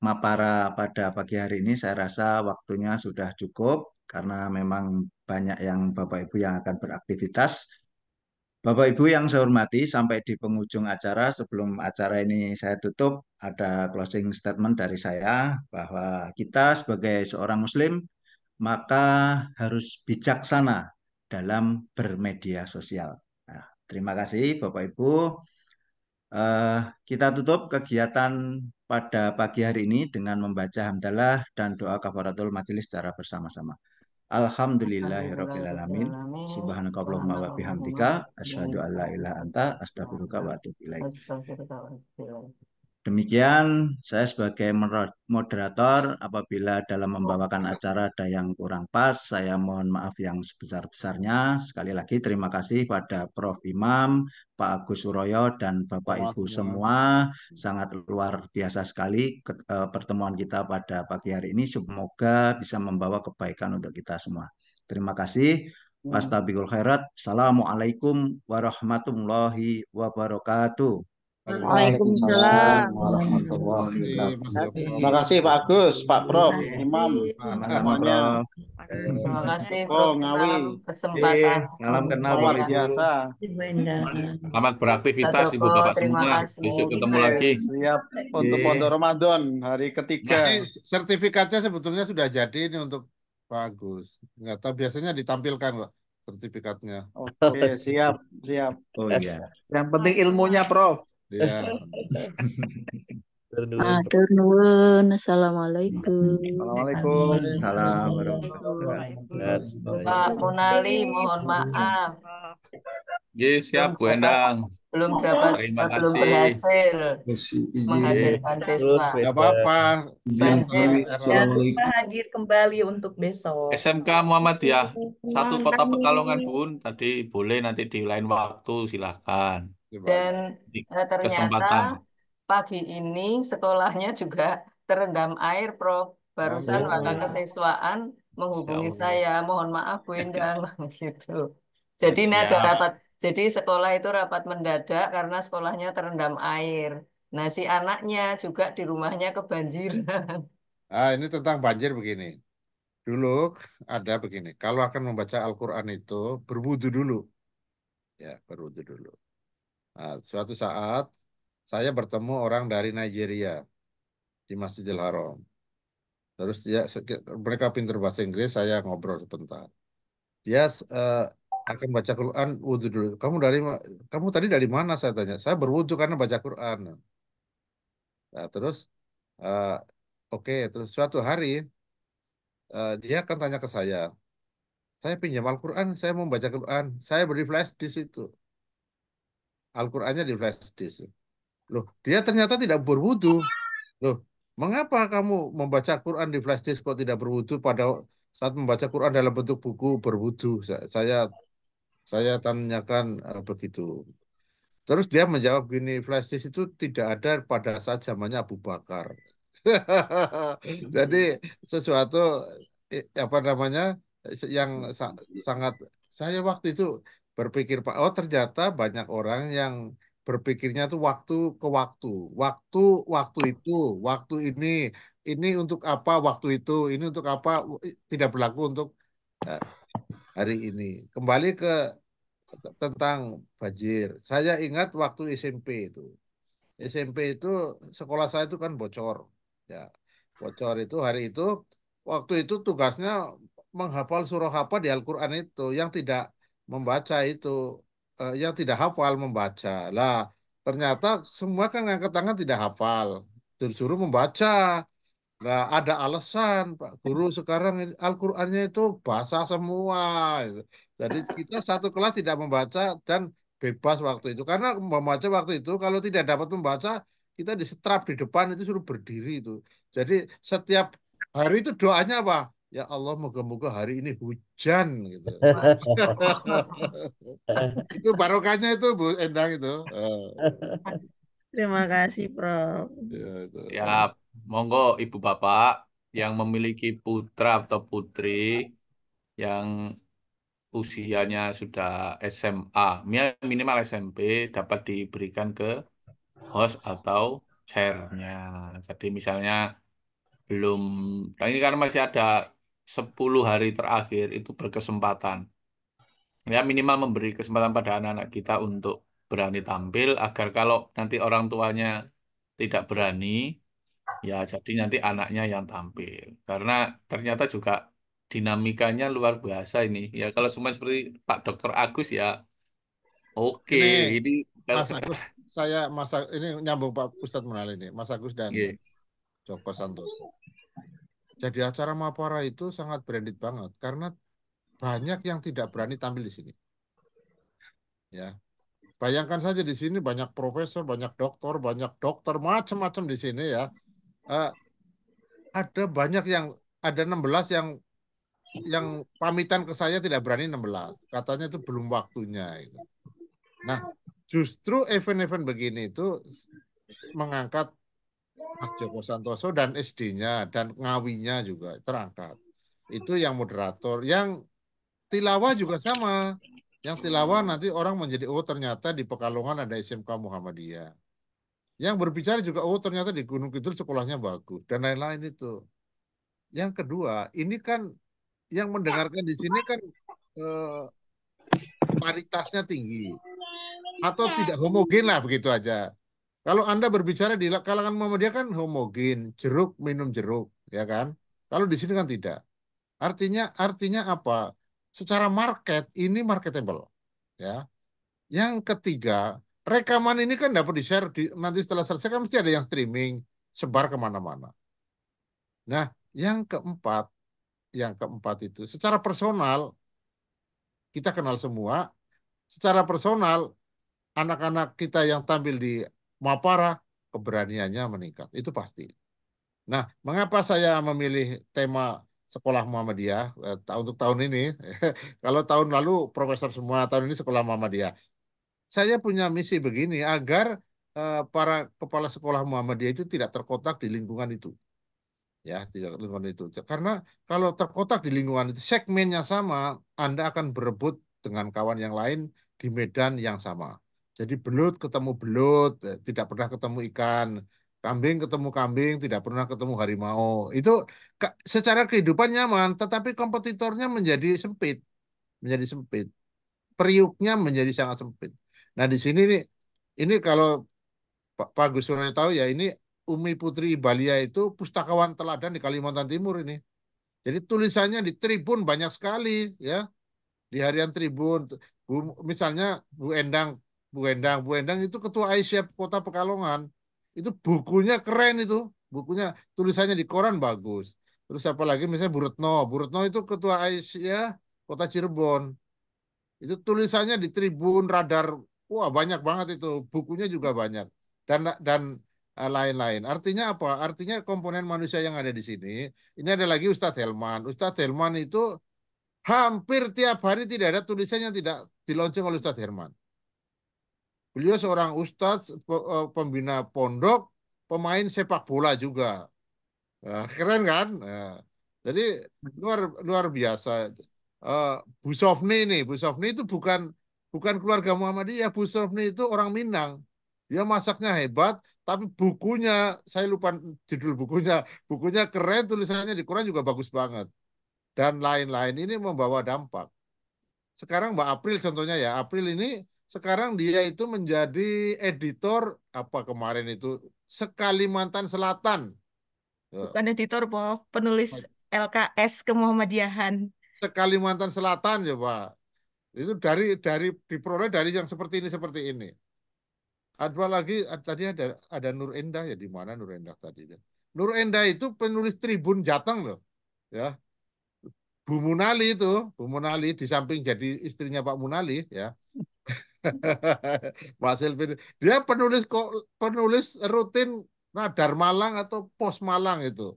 Mapara pada pagi hari ini saya rasa waktunya sudah cukup karena memang banyak yang Bapak Ibu yang akan beraktivitas. Bapak Ibu yang saya hormati, sampai di penghujung acara, sebelum acara ini saya tutup, ada closing statement dari saya bahwa kita sebagai seorang Muslim, maka harus bijaksana dalam bermedia sosial. Nah, terima kasih, Bapak Ibu. Uh, kita tutup kegiatan pada pagi hari ini dengan membaca hamdalah dan doa kafaratul majelis secara bersama-sama. Alhamdulillahirrabbilalamin. Subhanakallahumma wa bihamdika. Asyadu an la ilaha anta. Astagfirullah wa atubu Demikian saya sebagai moderator apabila dalam membawakan acara ada yang kurang pas, saya mohon maaf yang sebesar-besarnya. Sekali lagi terima kasih pada Prof. Imam, Pak Agus Suroyo, dan Bapak Ibu ya. semua. Sangat luar biasa sekali e, pertemuan kita pada pagi hari ini. Semoga bisa membawa kebaikan untuk kita semua. Terima kasih. Hmm. Wastabikul khairat. Assalamualaikum warahmatullahi wabarakatuh. Waalaikumsalam. Terima kasih Pak Agus, Pak Prof, Imam, semuanya. Terima kasih Prof. Ngawi. Kesempatan. Iya, salam kenal luar biasa. Selamat beraktivitas Ibu Bapak semua. Besok ketemu lagi. Siap untuk iya. pondok Ramadan hari ketiga. Nah, sertifikatnya sebetulnya sudah jadi ini untuk Pak Agus. Enggak tahu biasanya ditampilkan kok sertifikatnya. Oke, siap, siap. Oh iya. Yang penting ilmunya, Prof. Ya. [LAUGHS] Assalamualaikum. Assalamualaikum. Pak Munali, mohon maaf. Ya, siap Bu Endang. Belum dapat belum berhasil menghadirkan apa-apa. Kita hadir kembali untuk besok. SMK Muhammadiyah, satu kota Pekalongan Bun, tadi boleh nanti di lain waktu silahkan. Dan uh, ternyata Kesempatan. pagi ini sekolahnya juga [LAUGHS] terendam air, Prof. Barusan Wadah Kesiswaan menghubungi saya, mohon maaf Bu Indang. [LAUGHS] Nah, gitu. Jadi ini ada rapat, jadi sekolah itu rapat mendadak karena sekolahnya terendam air. Nah, si anaknya juga di rumahnya kebanjiran. [LAUGHS] Ah, ini tentang banjir begini. Dulu ada begini, kalau akan membaca Al-Quran itu berwudu dulu. Ya, berwudu dulu. Nah, suatu saat saya bertemu orang dari Nigeria di Masjidil Haram. Terus dia mereka pintar bahasa Inggris, saya ngobrol sebentar. Dia uh, akan baca Quran wudhu dulu. Kamu dari kamu tadi dari mana? Saya tanya. Saya berwudhu karena baca Quran. Nah, terus uh, oke, okay. terus suatu hari uh, dia akan tanya ke saya, saya pinjam Al-Quran, saya mau baca Quran, saya beri flash di situ. Al-Qur'annya di flash disk. Loh, dia ternyata tidak berwudu. Loh, mengapa kamu membaca Quran di flash disk kok tidak berwudu pada saat membaca Quran dalam bentuk buku berwudu? Saya saya tanyakan eh, begitu. Terus dia menjawab gini, flash disk itu tidak ada pada saat zamannya Abu Bakar. [LAUGHS] Jadi sesuatu eh, apa namanya yang sangat saya waktu itu berpikir pak oh ternyata banyak orang yang berpikirnya tuh waktu ke waktu waktu waktu itu waktu ini ini untuk apa waktu itu ini untuk apa tidak berlaku untuk eh, hari ini kembali ke tentang banjir saya ingat waktu SMP itu SMP itu sekolah saya itu kan bocor ya bocor itu hari itu waktu itu tugasnya menghafal surah apa di Al-Quran itu yang tidak membaca itu uh, eh, yang tidak hafal membaca lah ternyata semua kan ngangkat tangan tidak hafal disuruh membaca nah ada alasan Pak Guru sekarang Al-Qur'annya itu basah semua jadi kita satu kelas tidak membaca dan bebas waktu itu karena membaca waktu itu kalau tidak dapat membaca kita disetrap di depan itu suruh berdiri itu jadi setiap hari itu doanya apa ya Allah moga-moga hari ini hujan gitu. [LAUGHS] itu barokahnya itu Bu Endang itu. Eh. Terima kasih Prof. Ya, ya monggo Ibu Bapak yang memiliki putra atau putri yang usianya sudah SMA, minimal SMP dapat diberikan ke host atau share Jadi misalnya belum, nah ini karena masih ada 10 hari terakhir itu berkesempatan. Ya minimal memberi kesempatan pada anak-anak kita untuk berani tampil agar kalau nanti orang tuanya tidak berani ya jadi nanti anaknya yang tampil. Karena ternyata juga dinamikanya luar biasa ini. Ya kalau semua seperti Pak Dokter Agus ya oke ini, ini Mas Agus saya Mas ini nyambung Pak Ustadz Munal ini Mas Agus dan yeah. Joko Santoso jadi acara Mapora itu sangat branded banget karena banyak yang tidak berani tampil di sini. Ya. Bayangkan saja di sini banyak profesor, banyak dokter, banyak dokter macam-macam di sini ya. Uh, ada banyak yang ada 16 yang yang pamitan ke saya tidak berani 16. Katanya itu belum waktunya gitu. Nah, justru event-event begini itu mengangkat Mas Joko Santoso dan SD-nya dan ngawinya juga terangkat. Itu yang moderator. Yang tilawah juga sama. Yang tilawah nanti orang menjadi oh ternyata di Pekalongan ada SMK Muhammadiyah. Yang berbicara juga oh ternyata di Gunung Kidul sekolahnya bagus dan lain-lain itu. Yang kedua, ini kan yang mendengarkan di sini kan eh, paritasnya tinggi atau iya. tidak homogen lah begitu aja. Kalau Anda berbicara di kalangan Muhammadiyah kan homogen, jeruk minum jeruk, ya kan? Kalau di sini kan tidak. Artinya artinya apa? Secara market ini marketable, ya. Yang ketiga, rekaman ini kan dapat di-share di, nanti setelah selesai kan mesti ada yang streaming, sebar kemana-mana. Nah, yang keempat, yang keempat itu secara personal kita kenal semua. Secara personal, anak-anak kita yang tampil di Mapara para keberaniannya meningkat. Itu pasti. Nah, mengapa saya memilih tema sekolah Muhammadiyah eh, untuk tahun ini? [LAUGHS] Kalau tahun lalu profesor semua, tahun ini sekolah Muhammadiyah. Saya punya misi begini agar eh, para kepala sekolah Muhammadiyah itu tidak terkotak di lingkungan itu. Ya, tidak lingkungan itu. Karena kalau terkotak di lingkungan itu, segmennya sama, Anda akan berebut dengan kawan yang lain di medan yang sama. Jadi belut ketemu belut, eh, tidak pernah ketemu ikan. Kambing ketemu kambing, tidak pernah ketemu harimau. Itu secara kehidupan nyaman, tetapi kompetitornya menjadi sempit. Menjadi sempit. Periuknya menjadi sangat sempit. Nah di sini nih, ini kalau Pak, Pak Gus tahu ya, ini Umi Putri Ibalia itu pustakawan teladan di Kalimantan Timur ini. Jadi tulisannya di Tribun banyak sekali ya. Di harian Tribun, Bu, misalnya Bu Endang Bu Endang. Bu Endang itu ketua Aisyah Kota Pekalongan. Itu bukunya keren itu. Bukunya tulisannya di koran bagus. Terus siapa lagi misalnya Bu Retno. Bu Retno itu ketua Aisyah Kota Cirebon. Itu tulisannya di Tribun Radar. Wah, banyak banget itu. Bukunya juga banyak. Dan dan eh, lain-lain. Artinya apa? Artinya komponen manusia yang ada di sini. Ini ada lagi Ustadz Helman. Ustadz Helman itu hampir tiap hari tidak ada tulisannya yang tidak dilonceng oleh Ustadz Herman. Beliau seorang ustadz, e, pembina pondok, pemain sepak bola juga. Ya, keren kan? Ya. jadi luar luar biasa. E, Bu Sofni nih, Bu Sofni itu bukan bukan keluarga Muhammadiyah. Ya, Bu Sofni itu orang Minang. Dia masaknya hebat, tapi bukunya saya lupa judul bukunya. Bukunya keren, tulisannya di Quran juga bagus banget. Dan lain-lain ini membawa dampak. Sekarang Mbak April contohnya ya, April ini sekarang dia itu menjadi editor apa kemarin itu sekalimantan Selatan. Ya. Bukan editor, po Penulis LKS kemuhamadiahan. Sekalimantan Selatan coba. Ya, itu dari dari diperoleh dari yang seperti ini seperti ini. Ada lagi tadi ada ada Nur Endah ya di mana Nur Endah tadi? Nur Endah itu penulis Tribun Jateng loh. Ya. Bu Munali itu, Bu Munali di samping jadi istrinya Pak Munali ya. Pak [LAUGHS] Silvin, dia penulis kok penulis rutin Radar Malang atau Pos Malang itu.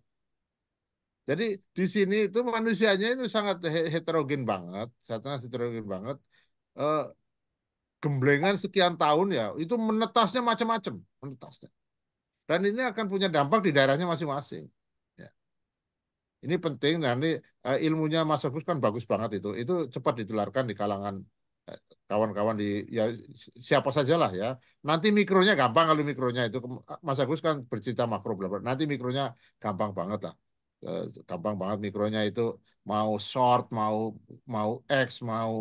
Jadi di sini itu manusianya itu sangat heterogen banget, sangat heterogen banget. Gembelengan eh, gemblengan sekian tahun ya, itu menetasnya macam-macam, menetasnya. Dan ini akan punya dampak di daerahnya masing-masing. Ya. Ini penting, nanti ini eh, ilmunya Mas Agus kan bagus banget itu, itu cepat ditularkan di kalangan kawan-kawan di ya siapa sajalah ya. Nanti mikronya gampang kalau mikronya itu Mas Agus kan bercerita makro berapa Nanti mikronya gampang banget lah. Eh, gampang banget mikronya itu mau short, mau mau X, mau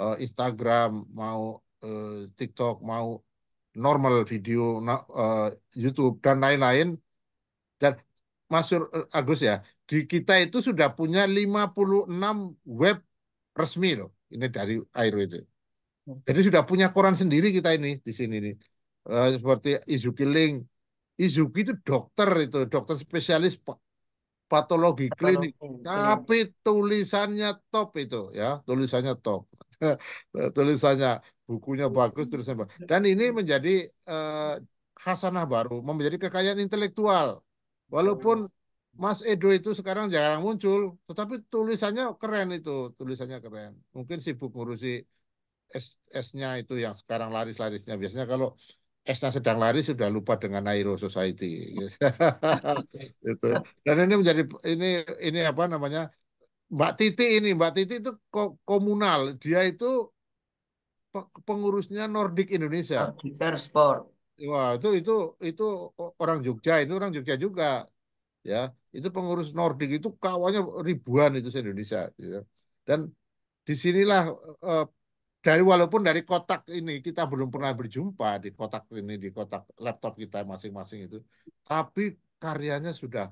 uh, Instagram, mau uh, TikTok, mau normal video uh, YouTube dan lain-lain. Dan Mas Agus ya, di kita itu sudah punya 56 web resmi loh ini dari Airo itu. Hmm. Jadi sudah punya koran sendiri kita ini di sini ini Uh, eh, seperti Izuki Link. Izuki itu dokter itu, dokter spesialis patologi, patologi klinik. Tapi tulisannya top itu ya, tulisannya top. [LAUGHS] tulisannya bukunya bagus, tulisannya bagus. Dan ini hmm. menjadi uh, khasanah baru, menjadi kekayaan intelektual. Walaupun Mas Edo itu sekarang jarang muncul, tetapi tulisannya keren itu, tulisannya keren. Mungkin sibuk ngurusi es nya itu yang sekarang laris-larisnya. Biasanya kalau SS-nya sedang laris sudah lupa dengan Aero Society. [LAUGHS] itu. Dan ini menjadi ini ini apa namanya? Mbak Titi ini, Mbak Titi itu komunal. Dia itu pengurusnya Nordic Indonesia. Nordic Sport. Wah, itu itu itu orang Jogja, itu orang Jogja juga ya itu pengurus Nordik itu kawannya ribuan itu se Indonesia gitu. dan disinilah e, dari walaupun dari kotak ini kita belum pernah berjumpa di kotak ini di kotak laptop kita masing-masing itu tapi karyanya sudah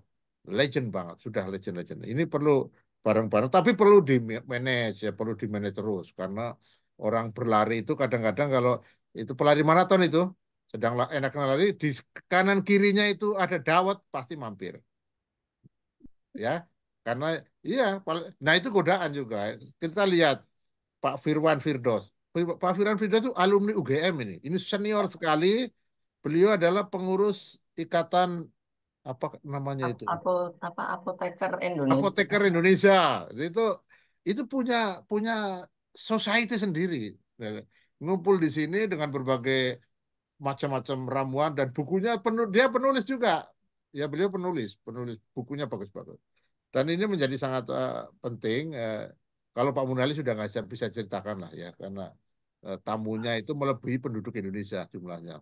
legend banget sudah legend legend ini perlu bareng-bareng tapi perlu di manage ya perlu di manage terus karena orang berlari itu kadang-kadang kalau itu pelari maraton itu sedang enak-enak lari di kanan kirinya itu ada dawet pasti mampir ya karena iya nah itu godaan juga kita lihat Pak Firwan Firdos Pak Firwan Firdos itu alumni UGM ini ini senior sekali beliau adalah pengurus ikatan apa namanya itu Apo, apa apoteker Indonesia apoteker Indonesia itu itu punya punya society sendiri ngumpul di sini dengan berbagai macam-macam ramuan dan bukunya penuh dia penulis juga ya beliau penulis, penulis bukunya bagus-bagus. Dan ini menjadi sangat uh, penting. Uh, kalau Pak Munali sudah nggak bisa ceritakan lah ya, karena uh, tamunya itu melebihi penduduk Indonesia jumlahnya.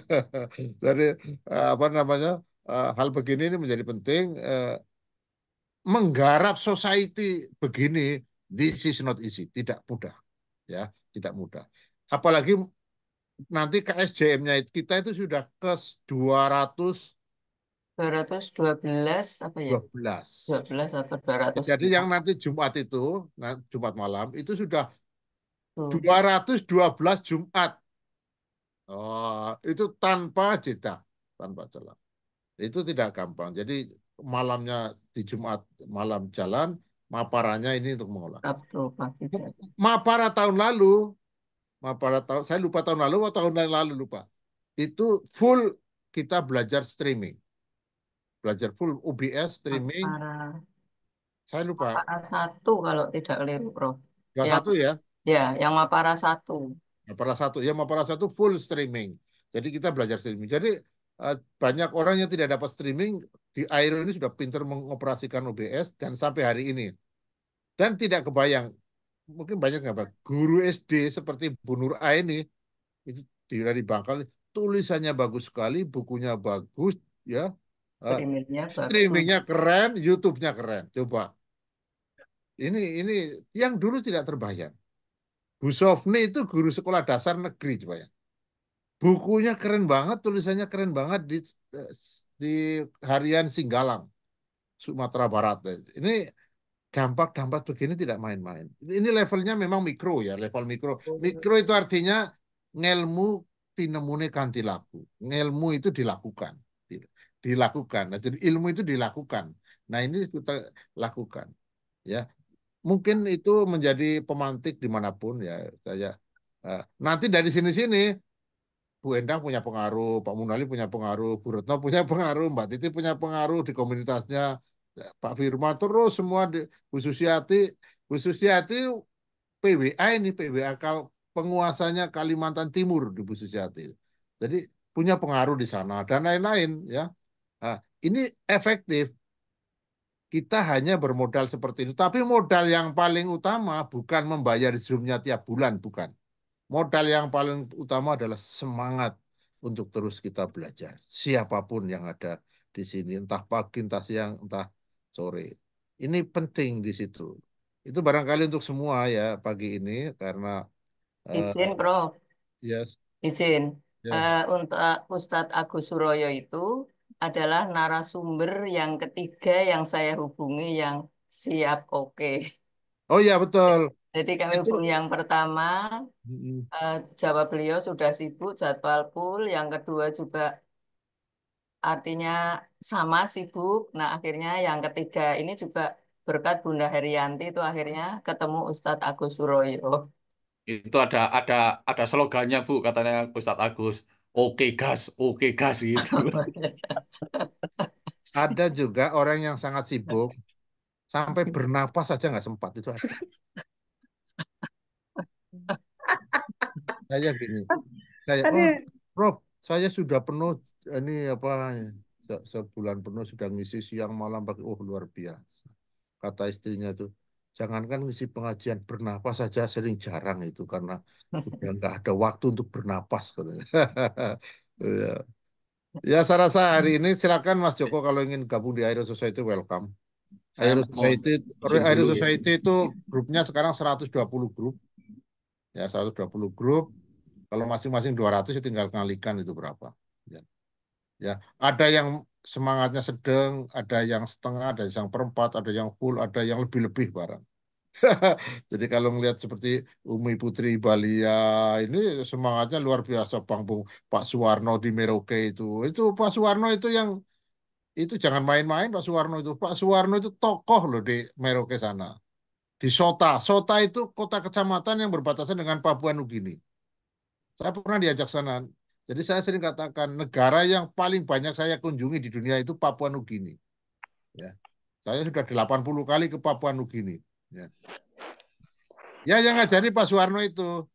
[LAUGHS] Jadi uh, apa namanya uh, hal begini ini menjadi penting. Uh, menggarap society begini, this is not easy, tidak mudah, ya tidak mudah. Apalagi nanti KSJM-nya kita itu sudah ke 200 212 apa ya? 12. 12 atau 200. Jadi yang nanti Jumat itu, nah, Jumat malam itu sudah dua 212 Jumat. Oh, itu tanpa jeda, tanpa celah. Itu tidak gampang. Jadi malamnya di Jumat malam jalan, maparanya ini untuk mengolah. Mapara tahun lalu, mapara tahun saya lupa tahun lalu atau tahun lalu lupa. Itu full kita belajar streaming belajar full UBS streaming. Antara, saya lupa. Mapara satu kalau tidak keliru, Prof. Yang, ya. satu ya? Ya, yang Mapara satu. Mapara satu, ya Mapara satu full streaming. Jadi kita belajar streaming. Jadi eh, banyak orang yang tidak dapat streaming di air ini sudah pintar mengoperasikan OBS dan sampai hari ini. Dan tidak kebayang, mungkin banyak nggak pak guru SD seperti Bu Nur A ini itu dari Bangkal tulisannya bagus sekali, bukunya bagus, ya Ah, streamingnya streamingnya keren, YouTube-nya keren. Coba. Ini ini yang dulu tidak terbayang. Bu Sofni itu guru sekolah dasar negeri coba ya. Bukunya keren banget, tulisannya keren banget di di harian Singgalang, Sumatera Barat. Ini dampak-dampak begini tidak main-main. Ini levelnya memang mikro ya, level mikro. Oh. Mikro itu artinya ngelmu tinemune kanti laku. Ngelmu itu dilakukan dilakukan. Nah, jadi ilmu itu dilakukan. Nah, ini kita lakukan. Ya. Mungkin itu menjadi pemantik dimanapun ya. Saya eh, nanti dari sini-sini Bu Endang punya pengaruh, Pak Munali punya pengaruh, Bu Retno punya pengaruh, Mbak Titi punya pengaruh di komunitasnya, eh, Pak Firman terus semua di, Bu Susiati, Bu Susiati PWA ini PWA kal penguasanya Kalimantan Timur di Bu Susiati. Jadi punya pengaruh di sana dan lain-lain ya. Nah, ini efektif. Kita hanya bermodal seperti itu. Tapi modal yang paling utama bukan membayar Zoom-nya tiap bulan, bukan. Modal yang paling utama adalah semangat untuk terus kita belajar. Siapapun yang ada di sini, entah pagi, entah siang, entah sore. Ini penting di situ. Itu barangkali untuk semua ya pagi ini karena eh, izin, uh, Bro. Yes. Izin. Yes. Uh, untuk eh, Ustadz Agus Suroyo itu adalah narasumber yang ketiga yang saya hubungi yang siap oke. Okay. Oh ya betul. Jadi kami hubung yang pertama mm-hmm. uh, jawab beliau sudah sibuk jadwal full, yang kedua juga artinya sama sibuk. Nah akhirnya yang ketiga ini juga berkat Bunda Herianti itu akhirnya ketemu Ustadz Agus Suroyo. Itu ada ada ada slogannya Bu katanya Ustadz Agus oke gas, oke gas gitu. [LAUGHS] ada juga orang yang sangat sibuk sampai bernapas saja nggak sempat itu ada. saya gini, saya oh, Rob, saya sudah penuh ini apa sebulan penuh sudah ngisi siang malam pakai oh luar biasa kata istrinya tuh Jangankan ngisi pengajian bernapas saja sering jarang itu karena udah nggak ada waktu untuk bernapas katanya. [LAUGHS] ya. ya saya rasa hari ini silakan Mas Joko kalau ingin gabung di Aero Society welcome. Aero Society, Aero ya. Society itu grupnya sekarang 120 grup. Ya 120 grup. Kalau masing-masing 200 ya tinggal kalikan itu berapa. Ya. ya. Ada yang semangatnya sedang, ada yang setengah, ada yang perempat, ada yang full, ada yang lebih-lebih barang. [LAUGHS] Jadi kalau melihat seperti Umi Putri Balia ini semangatnya luar biasa Bang Bung Pak Suwarno di Merauke itu. Itu Pak Suwarno itu yang itu jangan main-main Pak Suwarno itu. Pak Suwarno itu tokoh loh di Merauke sana. Di Sota. Sota itu kota kecamatan yang berbatasan dengan Papua Nugini. Saya pernah diajak sana jadi saya sering katakan negara yang paling banyak saya kunjungi di dunia itu Papua Nugini. Ya. Saya sudah 80 kali ke Papua Nugini. Ya, ya yang ngajari Pak Suwarno itu.